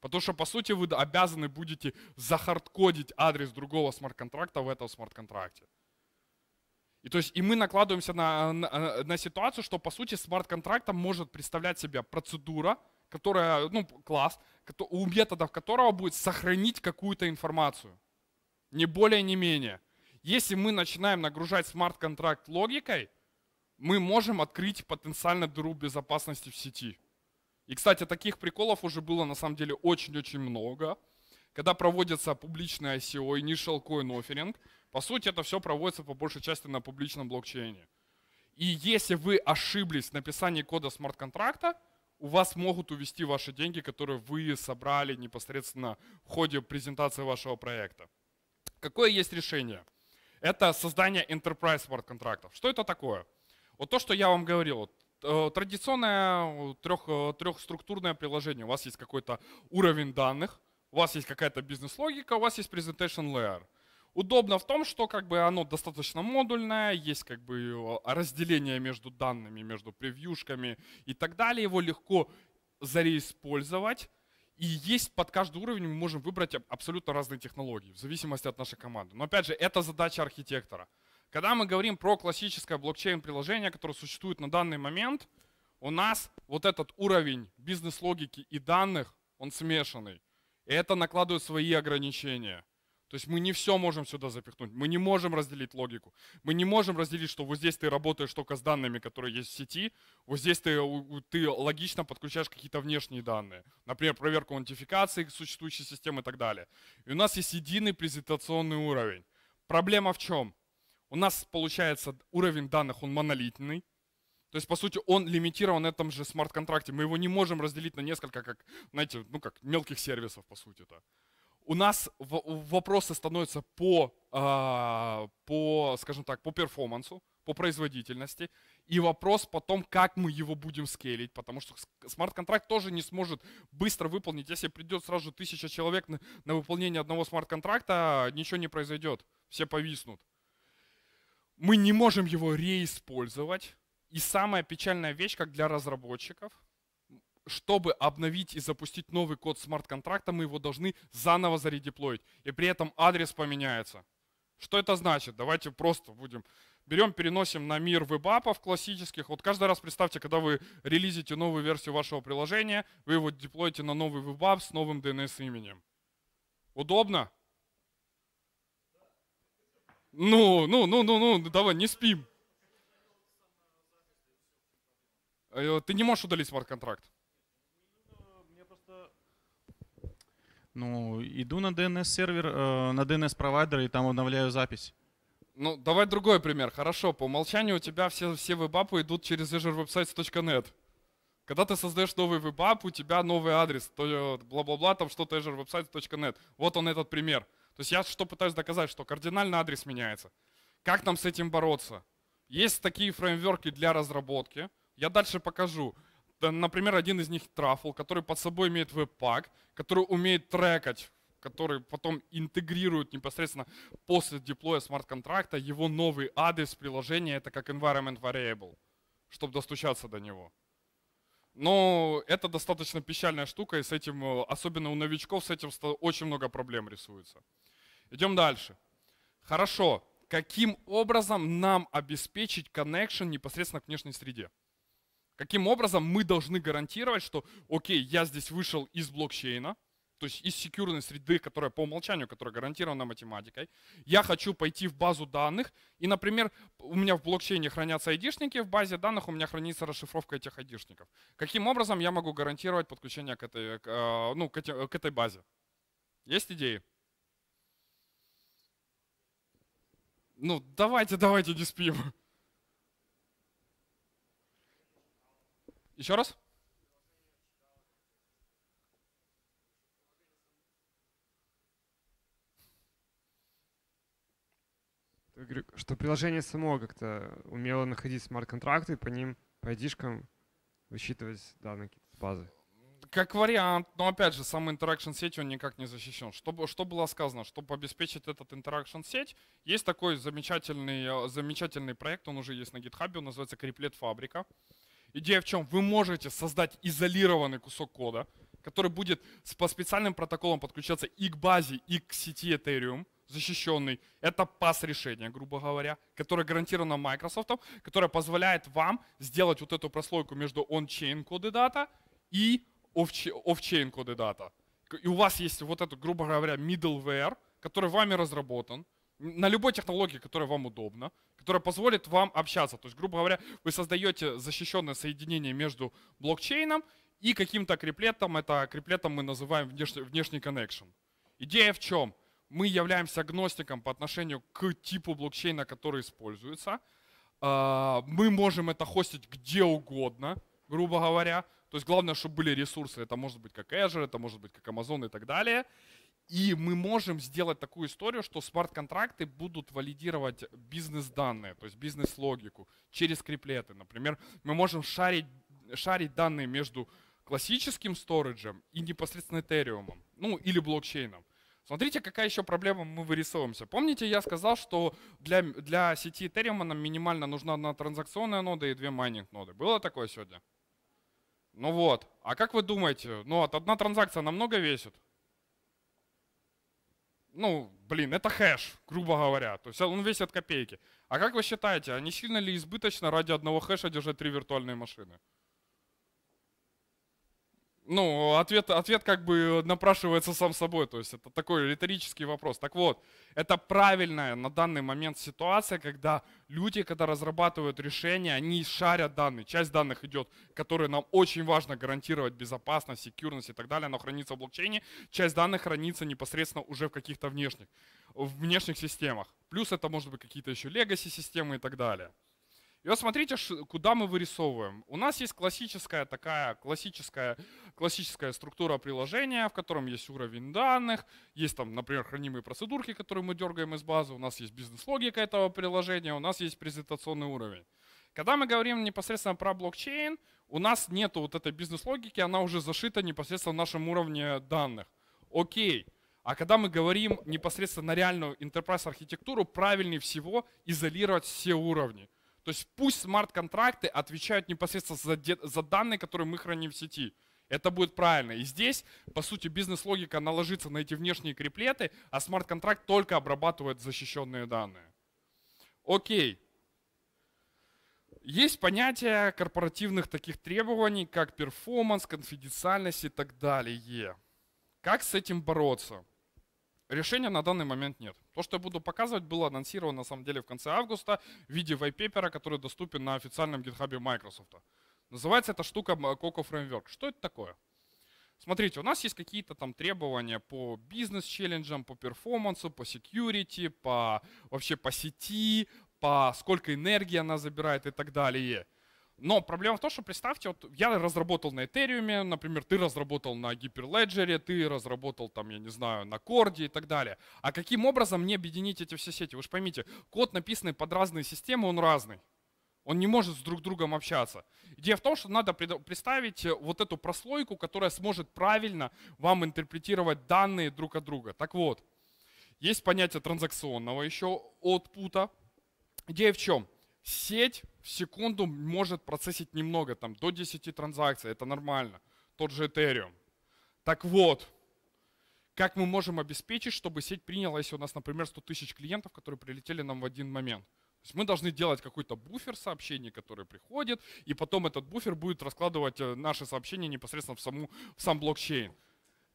Потому что, по сути, вы обязаны будете захардкодить адрес другого смарт-контракта в этом смарт-контракте. И, то есть, и мы накладываемся на, на, на ситуацию, что, по сути, смарт-контрактом может представлять себя процедура, которая, ну, класс, у методов которого будет сохранить какую-то информацию. Не более, не менее. Если мы начинаем нагружать смарт-контракт логикой – мы можем открыть потенциально дыру безопасности в сети. И, кстати, таких приколов уже было на самом деле очень-очень много. Когда проводится публичное ICO, Initial Coin Offering, по сути, это все проводится по большей части на публичном блокчейне. И если вы ошиблись в написании кода смарт-контракта, у вас могут увести ваши деньги, которые вы собрали непосредственно в ходе презентации вашего проекта. Какое есть решение? Это создание enterprise смарт-контрактов. Что это такое? Вот то, что я вам говорил, э, традиционное трех, трехструктурное э, приложение. У вас есть какой-то уровень данных, у вас есть какая-то бизнес-логика, у вас есть presentation layer. Удобно в том, что как бы оно достаточно модульное, есть как бы разделение между данными, между превьюшками и так далее. Его легко зареиспользовать. И есть под каждый уровень мы можем выбрать абсолютно разные технологии в зависимости от нашей команды. Но опять же, это задача архитектора – когда мы говорим про классическое блокчейн-приложение, которое существует на данный момент, у нас вот этот уровень бизнес-логики и данных, он смешанный. И это накладывает свои ограничения. То есть мы не все можем сюда запихнуть. Мы не можем разделить логику. Мы не можем разделить, что вот здесь ты работаешь только с данными, которые есть в сети, вот здесь ты, ты логично подключаешь какие-то внешние данные. Например, проверку идентификации существующей системы и так далее. И у нас есть единый презентационный уровень. Проблема в чем? У нас, получается, уровень данных, он монолитный. То есть, по сути, он лимитирован на этом же смарт-контракте. Мы его не можем разделить на несколько, как, знаете, ну как мелких сервисов, по сути-то. У нас вопросы становятся по, э, по, скажем так, по перформансу, по производительности. И вопрос потом, как мы его будем скейлить, потому что смарт-контракт тоже не сможет быстро выполнить. Если придет сразу тысяча человек на, на выполнение одного смарт-контракта, ничего не произойдет, все повиснут мы не можем его реиспользовать. И самая печальная вещь, как для разработчиков, чтобы обновить и запустить новый код смарт-контракта, мы его должны заново заредеплоить. И при этом адрес поменяется. Что это значит? Давайте просто будем... Берем, переносим на мир вебапов классических. Вот каждый раз представьте, когда вы релизите новую версию вашего приложения, вы его деплоите на новый вебап с новым DNS-именем. Удобно? Ну, ну, ну, ну, ну, давай, не спим. Э, ты не можешь удалить смарт-контракт. Ну, иду на DNS-сервер, э, на DNS-провайдер и там обновляю запись. Ну, давай другой пример. Хорошо, по умолчанию у тебя все, все вебапы идут через azurewebsites.net. Когда ты создаешь новый вебап, у тебя новый адрес, То э, бла-бла-бла, там что-то azurewebsites.net. Вот он этот пример. То есть я что пытаюсь доказать, что кардинально адрес меняется. Как нам с этим бороться? Есть такие фреймворки для разработки. Я дальше покажу. Например, один из них Truffle, который под собой имеет веб-пак, который умеет трекать который потом интегрирует непосредственно после деплоя смарт-контракта его новый адрес приложения, это как environment variable, чтобы достучаться до него. Но это достаточно печальная штука, и с этим, э, особенно у новичков, с этим очень много проблем рисуется. Идем дальше. Хорошо. Каким образом нам обеспечить connection непосредственно к внешней среде? Каким образом мы должны гарантировать, что, окей, я здесь вышел из блокчейна, то есть из секьюрной среды, которая по умолчанию, которая гарантирована математикой, я хочу пойти в базу данных, и, например, у меня в блокчейне хранятся айдишники, в базе данных у меня хранится расшифровка этих айдишников. Каким образом я могу гарантировать подключение к этой, э, ну, к этой, к этой базе? Есть идеи? Ну, давайте, давайте, не спим. Еще раз? что приложение само как-то умело находить смарт-контракты и по ним, по id высчитывать данные какие-то базы. Как вариант, но опять же, сам интеракшн сеть он никак не защищен. Что, что было сказано? Чтобы обеспечить этот интеракшн сеть, есть такой замечательный, э, замечательный проект, он уже есть на GitHub, он называется Криплет Фабрика. Идея в чем? Вы можете создать изолированный кусок кода, который будет по специальным протоколам подключаться и к базе, и к сети Ethereum защищенный. Это пас решение, грубо говоря, которое гарантировано Microsoft, которое позволяет вам сделать вот эту прослойку между on-chain коды дата и off-chain коды дата. И у вас есть вот этот, грубо говоря, middleware, который вами разработан, на любой технологии, которая вам удобна, которая позволит вам общаться. То есть, грубо говоря, вы создаете защищенное соединение между блокчейном и каким-то креплетом. Это креплетом мы называем внешний, внешний connection. Идея в чем? мы являемся агностиком по отношению к типу блокчейна, который используется. А, мы можем это хостить где угодно, грубо говоря. То есть главное, чтобы были ресурсы. Это может быть как Azure, это может быть как Amazon и так далее. И мы можем сделать такую историю, что смарт-контракты будут валидировать бизнес-данные, то есть бизнес-логику через криплеты. Например, мы можем шарить, шарить данные между классическим сториджем и непосредственно Этериумом, ну или блокчейном. Смотрите, какая еще проблема мы вырисовываемся. Помните, я сказал, что для, для сети Ethereum нам минимально нужна одна транзакционная нода и две майнинг-ноды. Было такое сегодня? Ну вот. А как вы думаете, ну вот одна транзакция намного весит? ну, блин, это хэш, грубо говоря. То есть он весит копейки. А как вы считаете, а не сильно ли избыточно ради одного хэша держать три виртуальные машины? Ну, ответ, ответ как бы напрашивается сам собой, то есть это такой риторический вопрос. Так вот, это правильная на данный момент ситуация, когда люди, когда разрабатывают решения, они шарят данные. Часть данных идет, которые нам очень важно гарантировать безопасность, секьюрность и так далее, она хранится в блокчейне. Часть данных хранится непосредственно уже в каких-то внешних, в внешних системах. Плюс это может быть какие-то еще легаси системы и так далее. И вот смотрите, куда мы вырисовываем. У нас есть классическая такая, классическая, классическая структура приложения, в котором есть уровень данных, есть там, например, хранимые процедурки, которые мы дергаем из базы, у нас есть бизнес-логика этого приложения, у нас есть презентационный уровень. Когда мы говорим непосредственно про блокчейн, у нас нет вот этой бизнес-логики, она уже зашита непосредственно в нашем уровне данных. Окей. А когда мы говорим непосредственно на реальную enterprise архитектуру, правильнее всего изолировать все уровни. То есть пусть смарт-контракты отвечают непосредственно за, за данные, которые мы храним в сети. Это будет правильно. И здесь, по сути, бизнес-логика наложится на эти внешние креплеты, а смарт-контракт только обрабатывает защищенные данные. Окей. Есть понятие корпоративных таких требований, как перформанс, конфиденциальность и так далее. Как с этим бороться? Решения на данный момент нет. То, что я буду показывать, было анонсировано на самом деле в конце августа в виде вайпепера, который доступен на официальном гитхабе Microsoft. Называется эта штука Coco Framework. Что это такое? Смотрите, у нас есть какие-то там требования по бизнес-челленджам, по перформансу, по security, по вообще по сети, по сколько энергии она забирает и так далее. Но проблема в том, что представьте, вот я разработал на Ethereum, например, ты разработал на Hyperledger, ты разработал там, я не знаю, на Cord и так далее. А каким образом мне объединить эти все сети? Вы же поймите, код, написанный под разные системы, он разный. Он не может с друг другом общаться. Идея в том, что надо представить э, вот эту прослойку, которая сможет правильно вам интерпретировать данные друг от друга. Так вот, есть понятие транзакционного еще отпута. Идея в чем? Сеть в секунду может процессить немного, там до 10 транзакций, это нормально. Тот же Ethereum. Так вот, как мы можем обеспечить, чтобы сеть приняла, если у нас, например, 100 тысяч клиентов, которые прилетели нам в один момент. То есть мы должны делать какой-то буфер сообщений, которые приходят, и потом этот буфер будет раскладывать э, наши сообщения непосредственно в, саму, в сам блокчейн.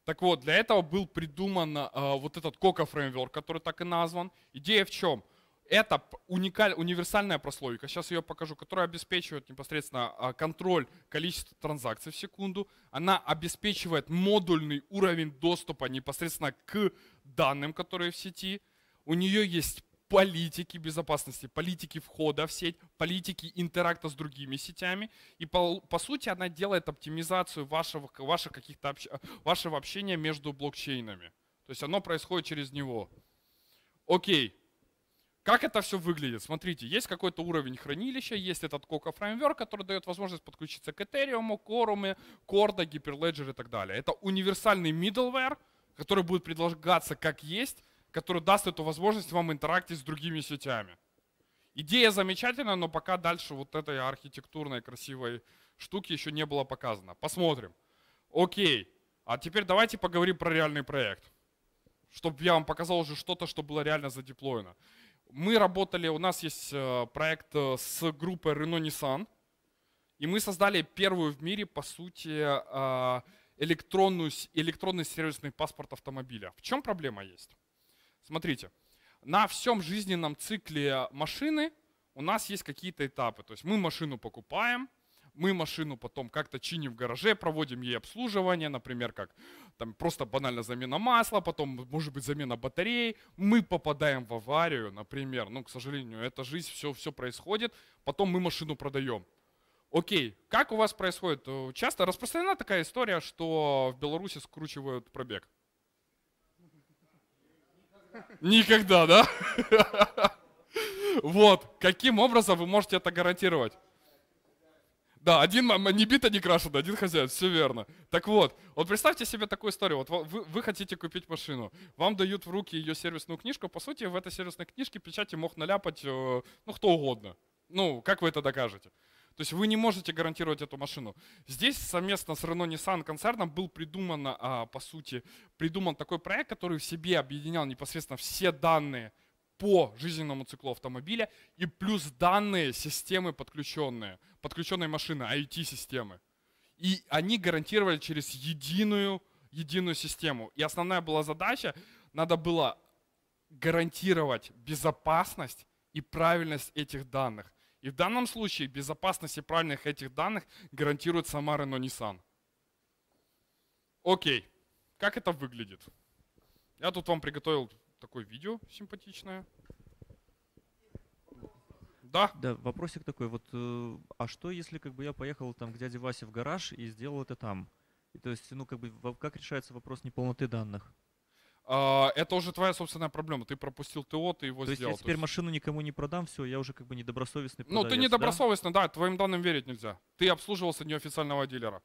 Так вот, для этого был придуман э, вот этот Кока фреймворк, который так и назван. Идея в чем? это уникаль, универсальная прослойка, сейчас ее покажу, которая обеспечивает непосредственно а, контроль количества транзакций в секунду. Она обеспечивает модульный уровень доступа непосредственно к данным, которые в сети. У нее есть политики безопасности, политики входа в сеть, политики интеракта с другими сетями. И по, по сути она делает оптимизацию вашего, ваших каких-то общ, вашего общения между блокчейнами. То есть оно происходит через него. Окей. Как это все выглядит? Смотрите, есть какой-то уровень хранилища, есть этот Coca Framework, который дает возможность подключиться к Ethereum, Quorum, Corda, Hyperledger и так далее. Это универсальный middleware, который будет предлагаться как есть, который даст эту возможность вам интерактить с другими сетями. Идея замечательная, но пока дальше вот этой архитектурной красивой штуки еще не было показано. Посмотрим. Окей, а теперь давайте поговорим про реальный проект чтобы я вам показал уже что-то, что было реально задеплоено. Мы работали, у нас есть э, проект э, с группой Renault Nissan, и мы создали первую в мире, по сути, э, электронную, электронный сервисный паспорт автомобиля. В чем проблема есть? Смотрите, на всем жизненном цикле машины у нас есть какие-то этапы. То есть мы машину покупаем, мы машину потом как-то чиним в гараже, проводим ей обслуживание, например, как там просто банально замена масла, потом, может быть, замена батареи, Мы попадаем в аварию, например, ну, к сожалению, это жизнь, все, все происходит, потом мы машину продаем. Окей, как у вас происходит? Э, часто распространена такая история, что в Беларуси скручивают пробег? Никогда, да? Вот, каким образом вы можете это гарантировать? Да, один не бита, не крашена, один хозяин, все верно. Так вот, вот представьте себе такую историю. Вот вы, вы хотите купить машину, вам дают в руки ее сервисную книжку, по сути, в этой сервисной книжке печати мог наляпать, э, ну, кто угодно. Ну, как вы это докажете? То есть вы не можете гарантировать эту машину. Здесь совместно с Renault Nissan концерном был придуман, а, по сути, придуман такой проект, который в себе объединял непосредственно все данные по жизненному циклу автомобиля и плюс данные системы подключенные, подключенные машины, IoT-системы. И они гарантировали через единую, единую систему. И основная была задача, надо было гарантировать безопасность и правильность этих данных. И в данном случае безопасность и правильность этих данных гарантирует сама Renault Nissan. Окей, как это выглядит? Я тут вам приготовил такое видео симпатичное. Да. Да, вопросик такой, вот, э, а что, если как бы я поехал там к дяде Васе в гараж и сделал это там? И, то есть, ну, как бы, как решается вопрос неполноты данных? А, это уже твоя собственная проблема. Ты пропустил ТО, ты его то сделал. Есть я теперь есть... машину никому не продам, все, я уже как бы недобросовестный продавец, Ну, ты недобросовестный, да? да, твоим данным верить нельзя. Ты обслуживался неофициального дилера.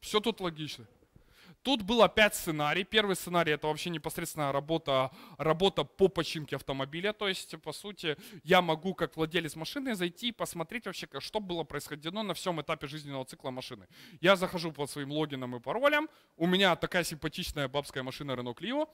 Все тут логично. Тут был опять сценарий. Первый сценарий это вообще непосредственно работа, работа по починке автомобиля. То есть, по сути, я могу как владелец машины зайти и посмотреть вообще, что было происходило на всем этапе жизненного цикла машины. Я захожу под своим логином и паролем. У меня такая симпатичная бабская машина Renault Clio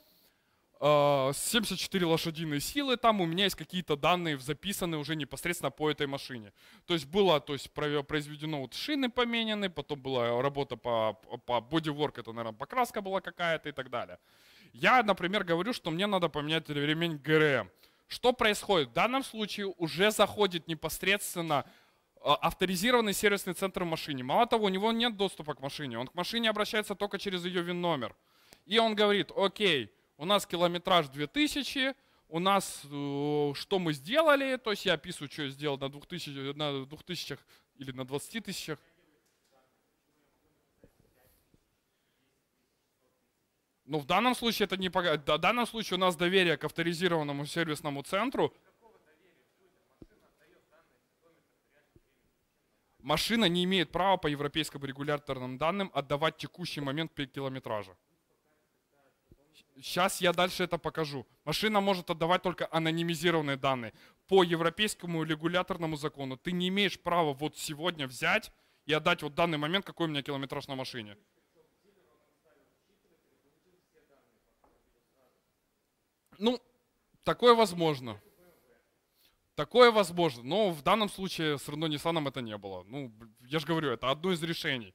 74 э, лошадиные силы, там у меня есть какие-то данные записаны уже непосредственно по этой машине. То есть было то есть, произведено вот шины поменены, потом была работа по, по bodywork, это, наверное, покраска была какая-то и так далее. Я, например, говорю, что мне надо поменять ремень ГРМ. Что происходит? В данном случае уже заходит непосредственно э, авторизированный сервисный центр в машине. Мало того, у него нет доступа к машине. Он к машине обращается только через ее ВИН-номер. И он говорит, окей, у нас километраж 2000, у нас э, что мы сделали, то есть я описываю, что я сделал на 2000, на 2000 или на 20 тысячах. Но ну, в данном случае это не пока. В данном случае у нас доверие к авторизированному сервисному центру. Машина не имеет права по европейским регуляторным данным отдавать текущий момент километража. Сейчас я дальше это покажу. Машина может отдавать только анонимизированные данные. По европейскому регуляторному закону ты не имеешь права вот сегодня взять и отдать вот данный момент, какой у меня километраж на машине. Ну, такое возможно. Такое возможно, но в данном случае с Renault Nissan это не было. Ну, я же говорю, это одно из решений.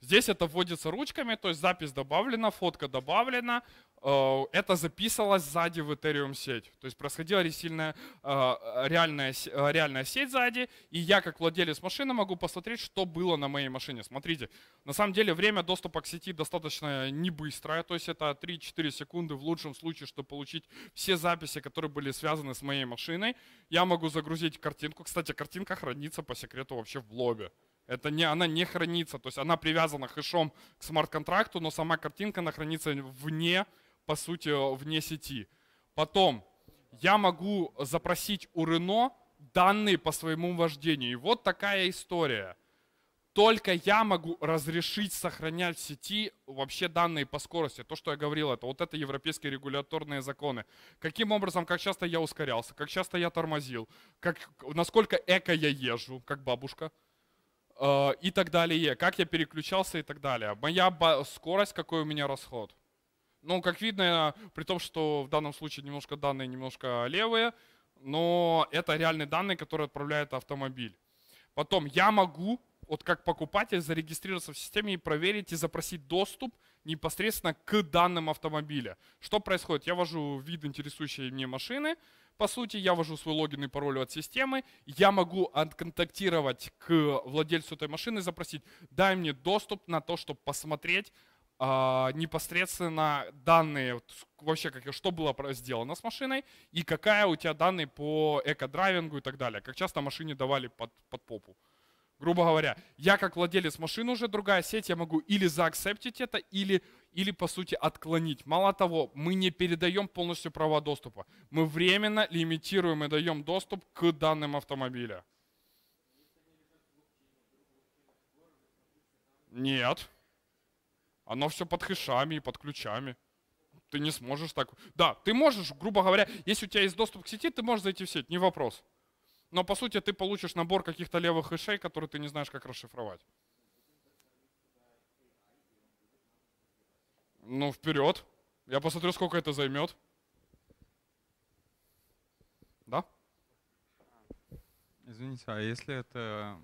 Здесь это вводится ручками, то есть запись добавлена, фотка добавлена, Э, это записывалось сзади в Ethereum сеть. То есть происходила сильная, э, реальная, э, реальная сеть сзади, и я как владелец машины могу посмотреть, что было на моей машине. Смотрите, на самом деле время доступа к сети достаточно не быстрое, то есть это 3-4 секунды в лучшем случае, чтобы получить все записи, которые были связаны с моей машиной. Я могу загрузить картинку. Кстати, картинка хранится по секрету вообще в лобе. Это не, она не хранится, то есть она привязана хэшом к смарт-контракту, но сама картинка, она хранится вне по сути, вне сети. Потом я могу запросить у Рено данные по своему вождению. И вот такая история. Только я могу разрешить сохранять в сети вообще данные по скорости. То, что я говорил, это вот это европейские регуляторные законы. Каким образом, как часто я ускорялся, как часто я тормозил, как, насколько эко я езжу, как бабушка э, и так далее, как я переключался и так далее. Моя скорость, какой у меня расход. Ну, как видно, при том, что в данном случае немножко данные немножко левые, но это реальные данные, которые отправляет автомобиль. Потом я могу, вот как покупатель, зарегистрироваться в системе и проверить и запросить доступ непосредственно к данным автомобиля. Что происходит? Я ввожу вид интересующей мне машины, по сути, я ввожу свой логин и пароль от системы, я могу отконтактировать к владельцу этой машины, запросить, дай мне доступ на то, чтобы посмотреть а, непосредственно данные, вообще как, что было сделано с машиной и какая у тебя данные по эко-драйвингу и так далее, как часто машине давали под, под попу. Грубо говоря, я как владелец машины уже другая сеть, я могу или заакцептить это, или, или по сути отклонить. Мало того, мы не передаем полностью права доступа. Мы временно лимитируем и даем доступ к данным автомобиля. Нет. Оно все под хэшами и под ключами. Ты не сможешь так... Да, ты можешь, грубо говоря, если у тебя есть доступ к сети, ты можешь зайти в сеть, не вопрос. Но, по сути, ты получишь набор каких-то левых хэшей, которые ты не знаешь, как расшифровать. Ну, вперед. Я посмотрю, сколько это займет. Да? Извините, а если это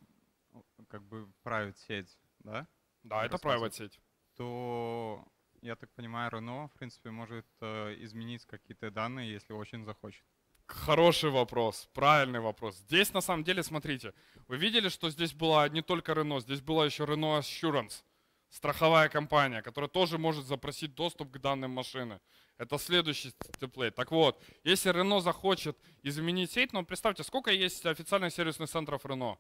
э, как бы private сеть, да? Да, Вы это private сеть то, я так понимаю, Рено, в принципе, может э, изменить какие-то данные, если очень захочет. Хороший вопрос, правильный вопрос. Здесь, на самом деле, смотрите, вы видели, что здесь была не только Рено, здесь была еще Рено Assurance, страховая компания, которая тоже может запросить доступ к данным машины. Это следующий теплей. Так вот, если Рено захочет изменить сеть, ну, представьте, сколько есть официальных сервисных центров Рено?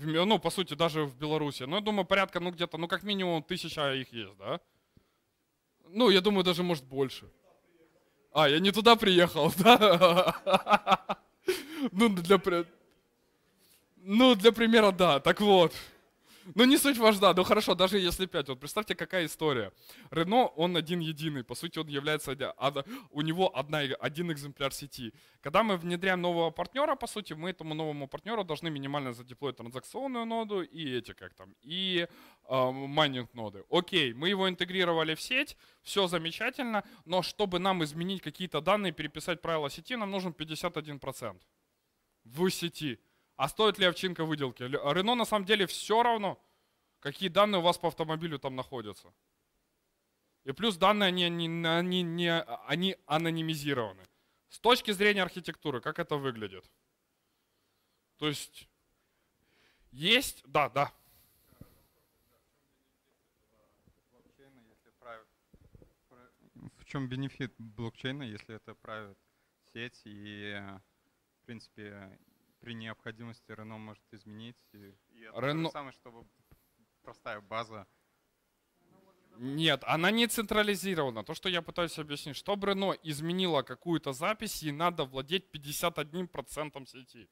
В, ну, по сути, даже в Беларуси. Ну, я думаю, порядка, ну, где-то, ну, как минимум тысяча их есть, да? Ну, я думаю, даже, может, больше. А, я не туда приехал, да? Ну, для... Ну, для примера, да. Так вот. Ну, не суть важна. Ну, хорошо, даже если 5. Вот представьте, какая история. Рено, он один-единый. По сути, он является... У него одна, один экземпляр сети. Когда мы внедряем нового партнера, по сути, мы этому новому партнеру должны минимально задеплоить транзакционную ноду и эти, как там, и а, майнинг ноды. Окей, мы его интегрировали в сеть, все замечательно, но чтобы нам изменить какие-то данные, переписать правила сети, нам нужен 51% в сети. А стоит ли овчинка выделки? А Рено на самом деле все равно, какие данные у вас по автомобилю там находятся. И плюс данные, они, они, не, они анонимизированы. С точки зрения архитектуры, как это выглядит? То есть есть, да, да. В чем бенефит блокчейна, если это правит сеть и, в принципе, при необходимости Рено может изменить. И, Рено... то самое, чтобы простая база. Нет, она не централизирована. То, что я пытаюсь объяснить, чтобы Рено изменила какую-то запись, ей надо владеть 51% сети.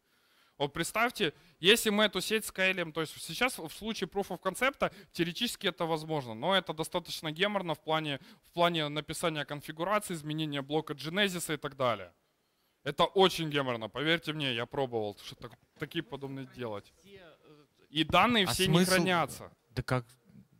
Вот представьте, если мы эту сеть скайлим, то есть сейчас в случае Proof of Concept теоретически это возможно, но это достаточно геморно в плане, в плане написания конфигурации, изменения блока Genesis и так далее. Это очень геморно, поверьте мне, я пробовал что так, такие подобные а делать. Э, и данные а все смысл... не хранятся. Да как,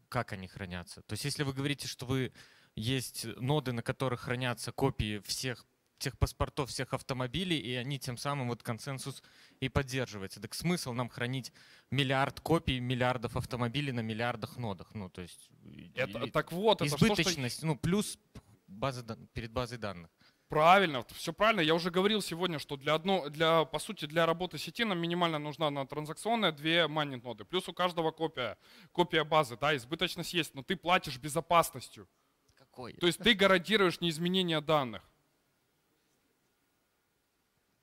как они хранятся? То есть если вы говорите, что вы есть ноды, на которых хранятся копии всех тех паспортов всех автомобилей, и они тем самым вот консенсус и поддерживается. Так смысл нам хранить миллиард копий миллиардов автомобилей на миллиардах нодах? Ну, то есть это, и, так вот, это избыточность, что, что... ну, плюс база, перед базой данных. Правильно, все правильно. Я уже говорил сегодня, что для одно, для, по сути для работы сети нам минимально нужна на транзакционная две майнинг ноды. Плюс у каждого копия, копия базы, да, избыточность есть, но ты платишь безопасностью. Какой? То есть ты гарантируешь неизменение данных.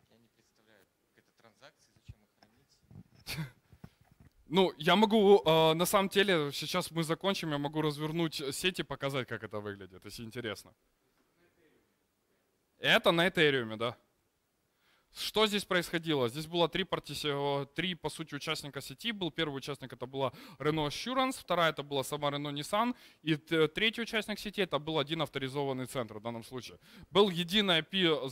Я не представляю, как это транзакции, зачем их хранить. Ну, я могу, э, на самом деле, сейчас мы закончим, я могу развернуть сеть и показать, как это выглядит, если интересно. Это на Этериуме, да. Что здесь происходило? Здесь было три, парти... три, по сути, участника сети. Был первый участник, это была Renault Assurance, вторая это была сама Renault Nissan, и третий участник сети это был один авторизованный центр в данном случае. Был единый IP,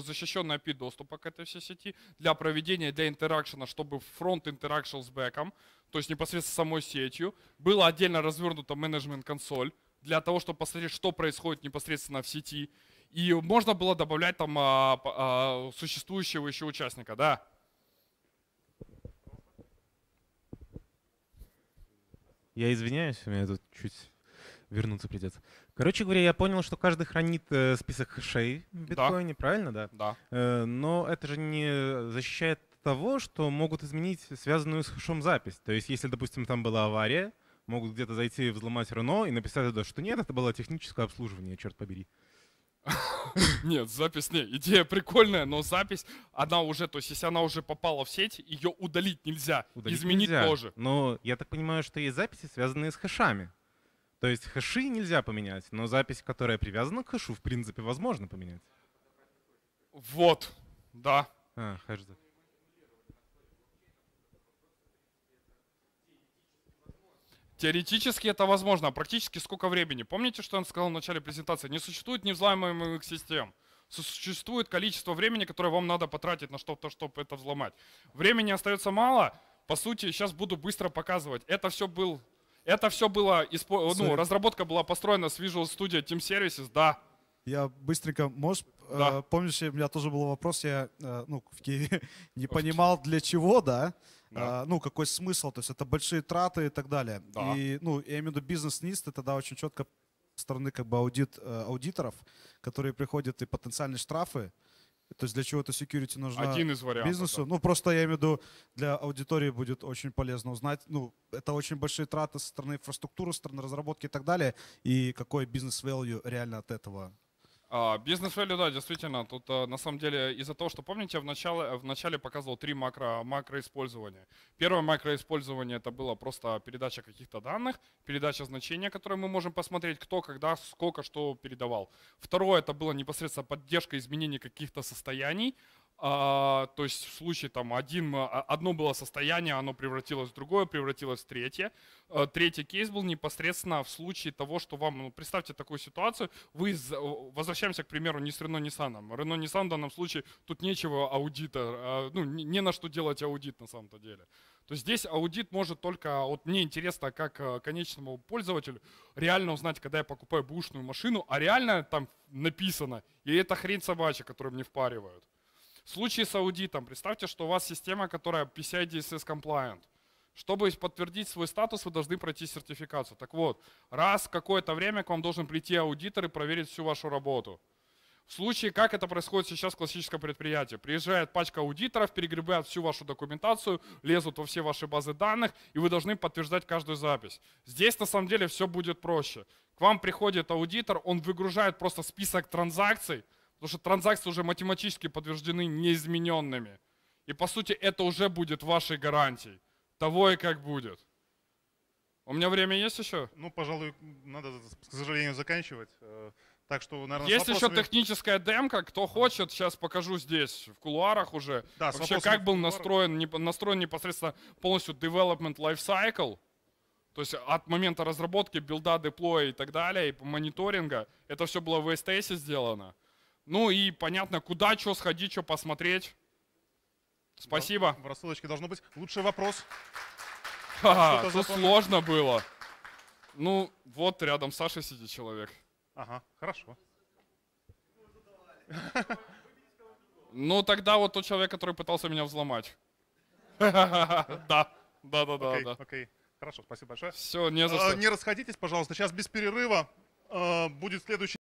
защищенный IP доступа к этой всей сети для проведения, для интеракшена, чтобы фронт интеракшн с бэком, то есть непосредственно самой сетью. Была отдельно развернута менеджмент-консоль для того, чтобы посмотреть, что происходит непосредственно в сети. И можно было добавлять там а, а, существующего еще участника, да. Я извиняюсь, у меня тут чуть вернуться придется. Короче говоря, я понял, что каждый хранит э, список хэшей в биткоине, да. правильно, да? Да. Э, но это же не защищает того, что могут изменить связанную с хэшом запись. То есть, если, допустим, там была авария, могут где-то зайти и взломать Рено и написать туда, что нет, это было техническое обслуживание, черт побери. Нет, запись не. Идея прикольная, но запись, она уже, то есть если она уже попала в сеть, ее удалить нельзя, удалить изменить нельзя. тоже. Но я так понимаю, что есть записи, связанные с хэшами. То есть хэши нельзя поменять, но запись, которая привязана к хэшу, в принципе, возможно поменять. Вот, да. А, хэш запись. Теоретически это возможно, а практически сколько времени? Помните, что он сказал в начале презентации? Не существует невзломаемых систем. Существует количество времени, которое вам надо потратить на что-то, чтобы это взломать. Времени остается мало. По сути, сейчас буду быстро показывать. Это все был, это все было, ну, разработка была построена с Visual Studio Team Services, да. Я быстренько, можешь, э, да. э, помнишь, у меня тоже был вопрос, я, э, ну, в Киеве не понимал для чего, да, а, ну, какой смысл, то есть это большие траты и так далее. Да. И, ну, я имею в виду бизнес-нисты тогда очень четко стороны как бы аудит, э, аудиторов, которые приходят и потенциальные штрафы, то есть для чего это security нужно Один из вариантов, бизнесу. Да. Ну, просто я имею в виду, для аудитории будет очень полезно узнать. Ну, это очень большие траты со стороны инфраструктуры, со стороны разработки и так далее. И какой бизнес-value реально от этого а, Бизнес value, да, действительно, тут э, на самом деле из-за того, что помните, в начале, в начале показывал три макро, макроиспользования. Первое макроиспользование это было просто передача каких-то данных, передача значения, которые мы можем посмотреть, кто, когда, сколько, что передавал. Второе это было непосредственно поддержка изменений каких-то состояний, а, то есть в случае там один, а, а, одно было состояние, оно превратилось в другое, превратилось в третье. А, третий кейс был непосредственно в случае того, что вам, ну, представьте такую ситуацию, вы э, возвращаемся, к примеру, не с Рено Ниссаном. Рено Ниссан в данном случае тут нечего аудита, ну, не на что делать аудит на самом-то деле. То есть здесь аудит может только, а вот мне интересно, как э, конечному пользователю реально узнать, когда я покупаю бушную машину, а реально там написано, и это хрень собачья, которую мне впаривают. В случае с аудитом, представьте, что у вас система, которая PCI DSS compliant. Чтобы подтвердить свой статус, вы должны пройти сертификацию. Так вот, раз в какое-то время к вам должен прийти аудитор и проверить всю вашу работу. В случае, как это происходит сейчас в классическом предприятии, приезжает пачка аудиторов, перегребают всю вашу документацию, лезут во все ваши базы данных, и вы должны подтверждать каждую запись. Здесь на самом деле все будет проще. К вам приходит аудитор, он выгружает просто список транзакций, Потому что транзакции уже математически подтверждены неизмененными. И по сути это уже будет вашей гарантией того и как будет. У меня время есть еще? Ну, пожалуй, надо, к сожалению, заканчивать. Э, так что, наверное, Есть вопросами... еще техническая демка, кто хочет, сейчас покажу здесь, в кулуарах уже. Да, Вообще, как был настроен, не настроен непосредственно полностью development life cycle, то есть от момента разработки, билда, деплоя и так далее, и мониторинга, это все было в STS сделано. Ну и понятно, куда, что сходить, что посмотреть. Спасибо. в рассылочке должно быть лучший вопрос. Ха, -ха тут сложно было. Ну, вот рядом Саша сидит человек. Ага, хорошо. Ну, тогда вот тот человек, который пытался меня взломать. Да, да, да, да. Окей, окей. Хорошо, спасибо большое. Все, не за а, что. Не расходитесь, пожалуйста. Сейчас без перерыва а, будет следующий.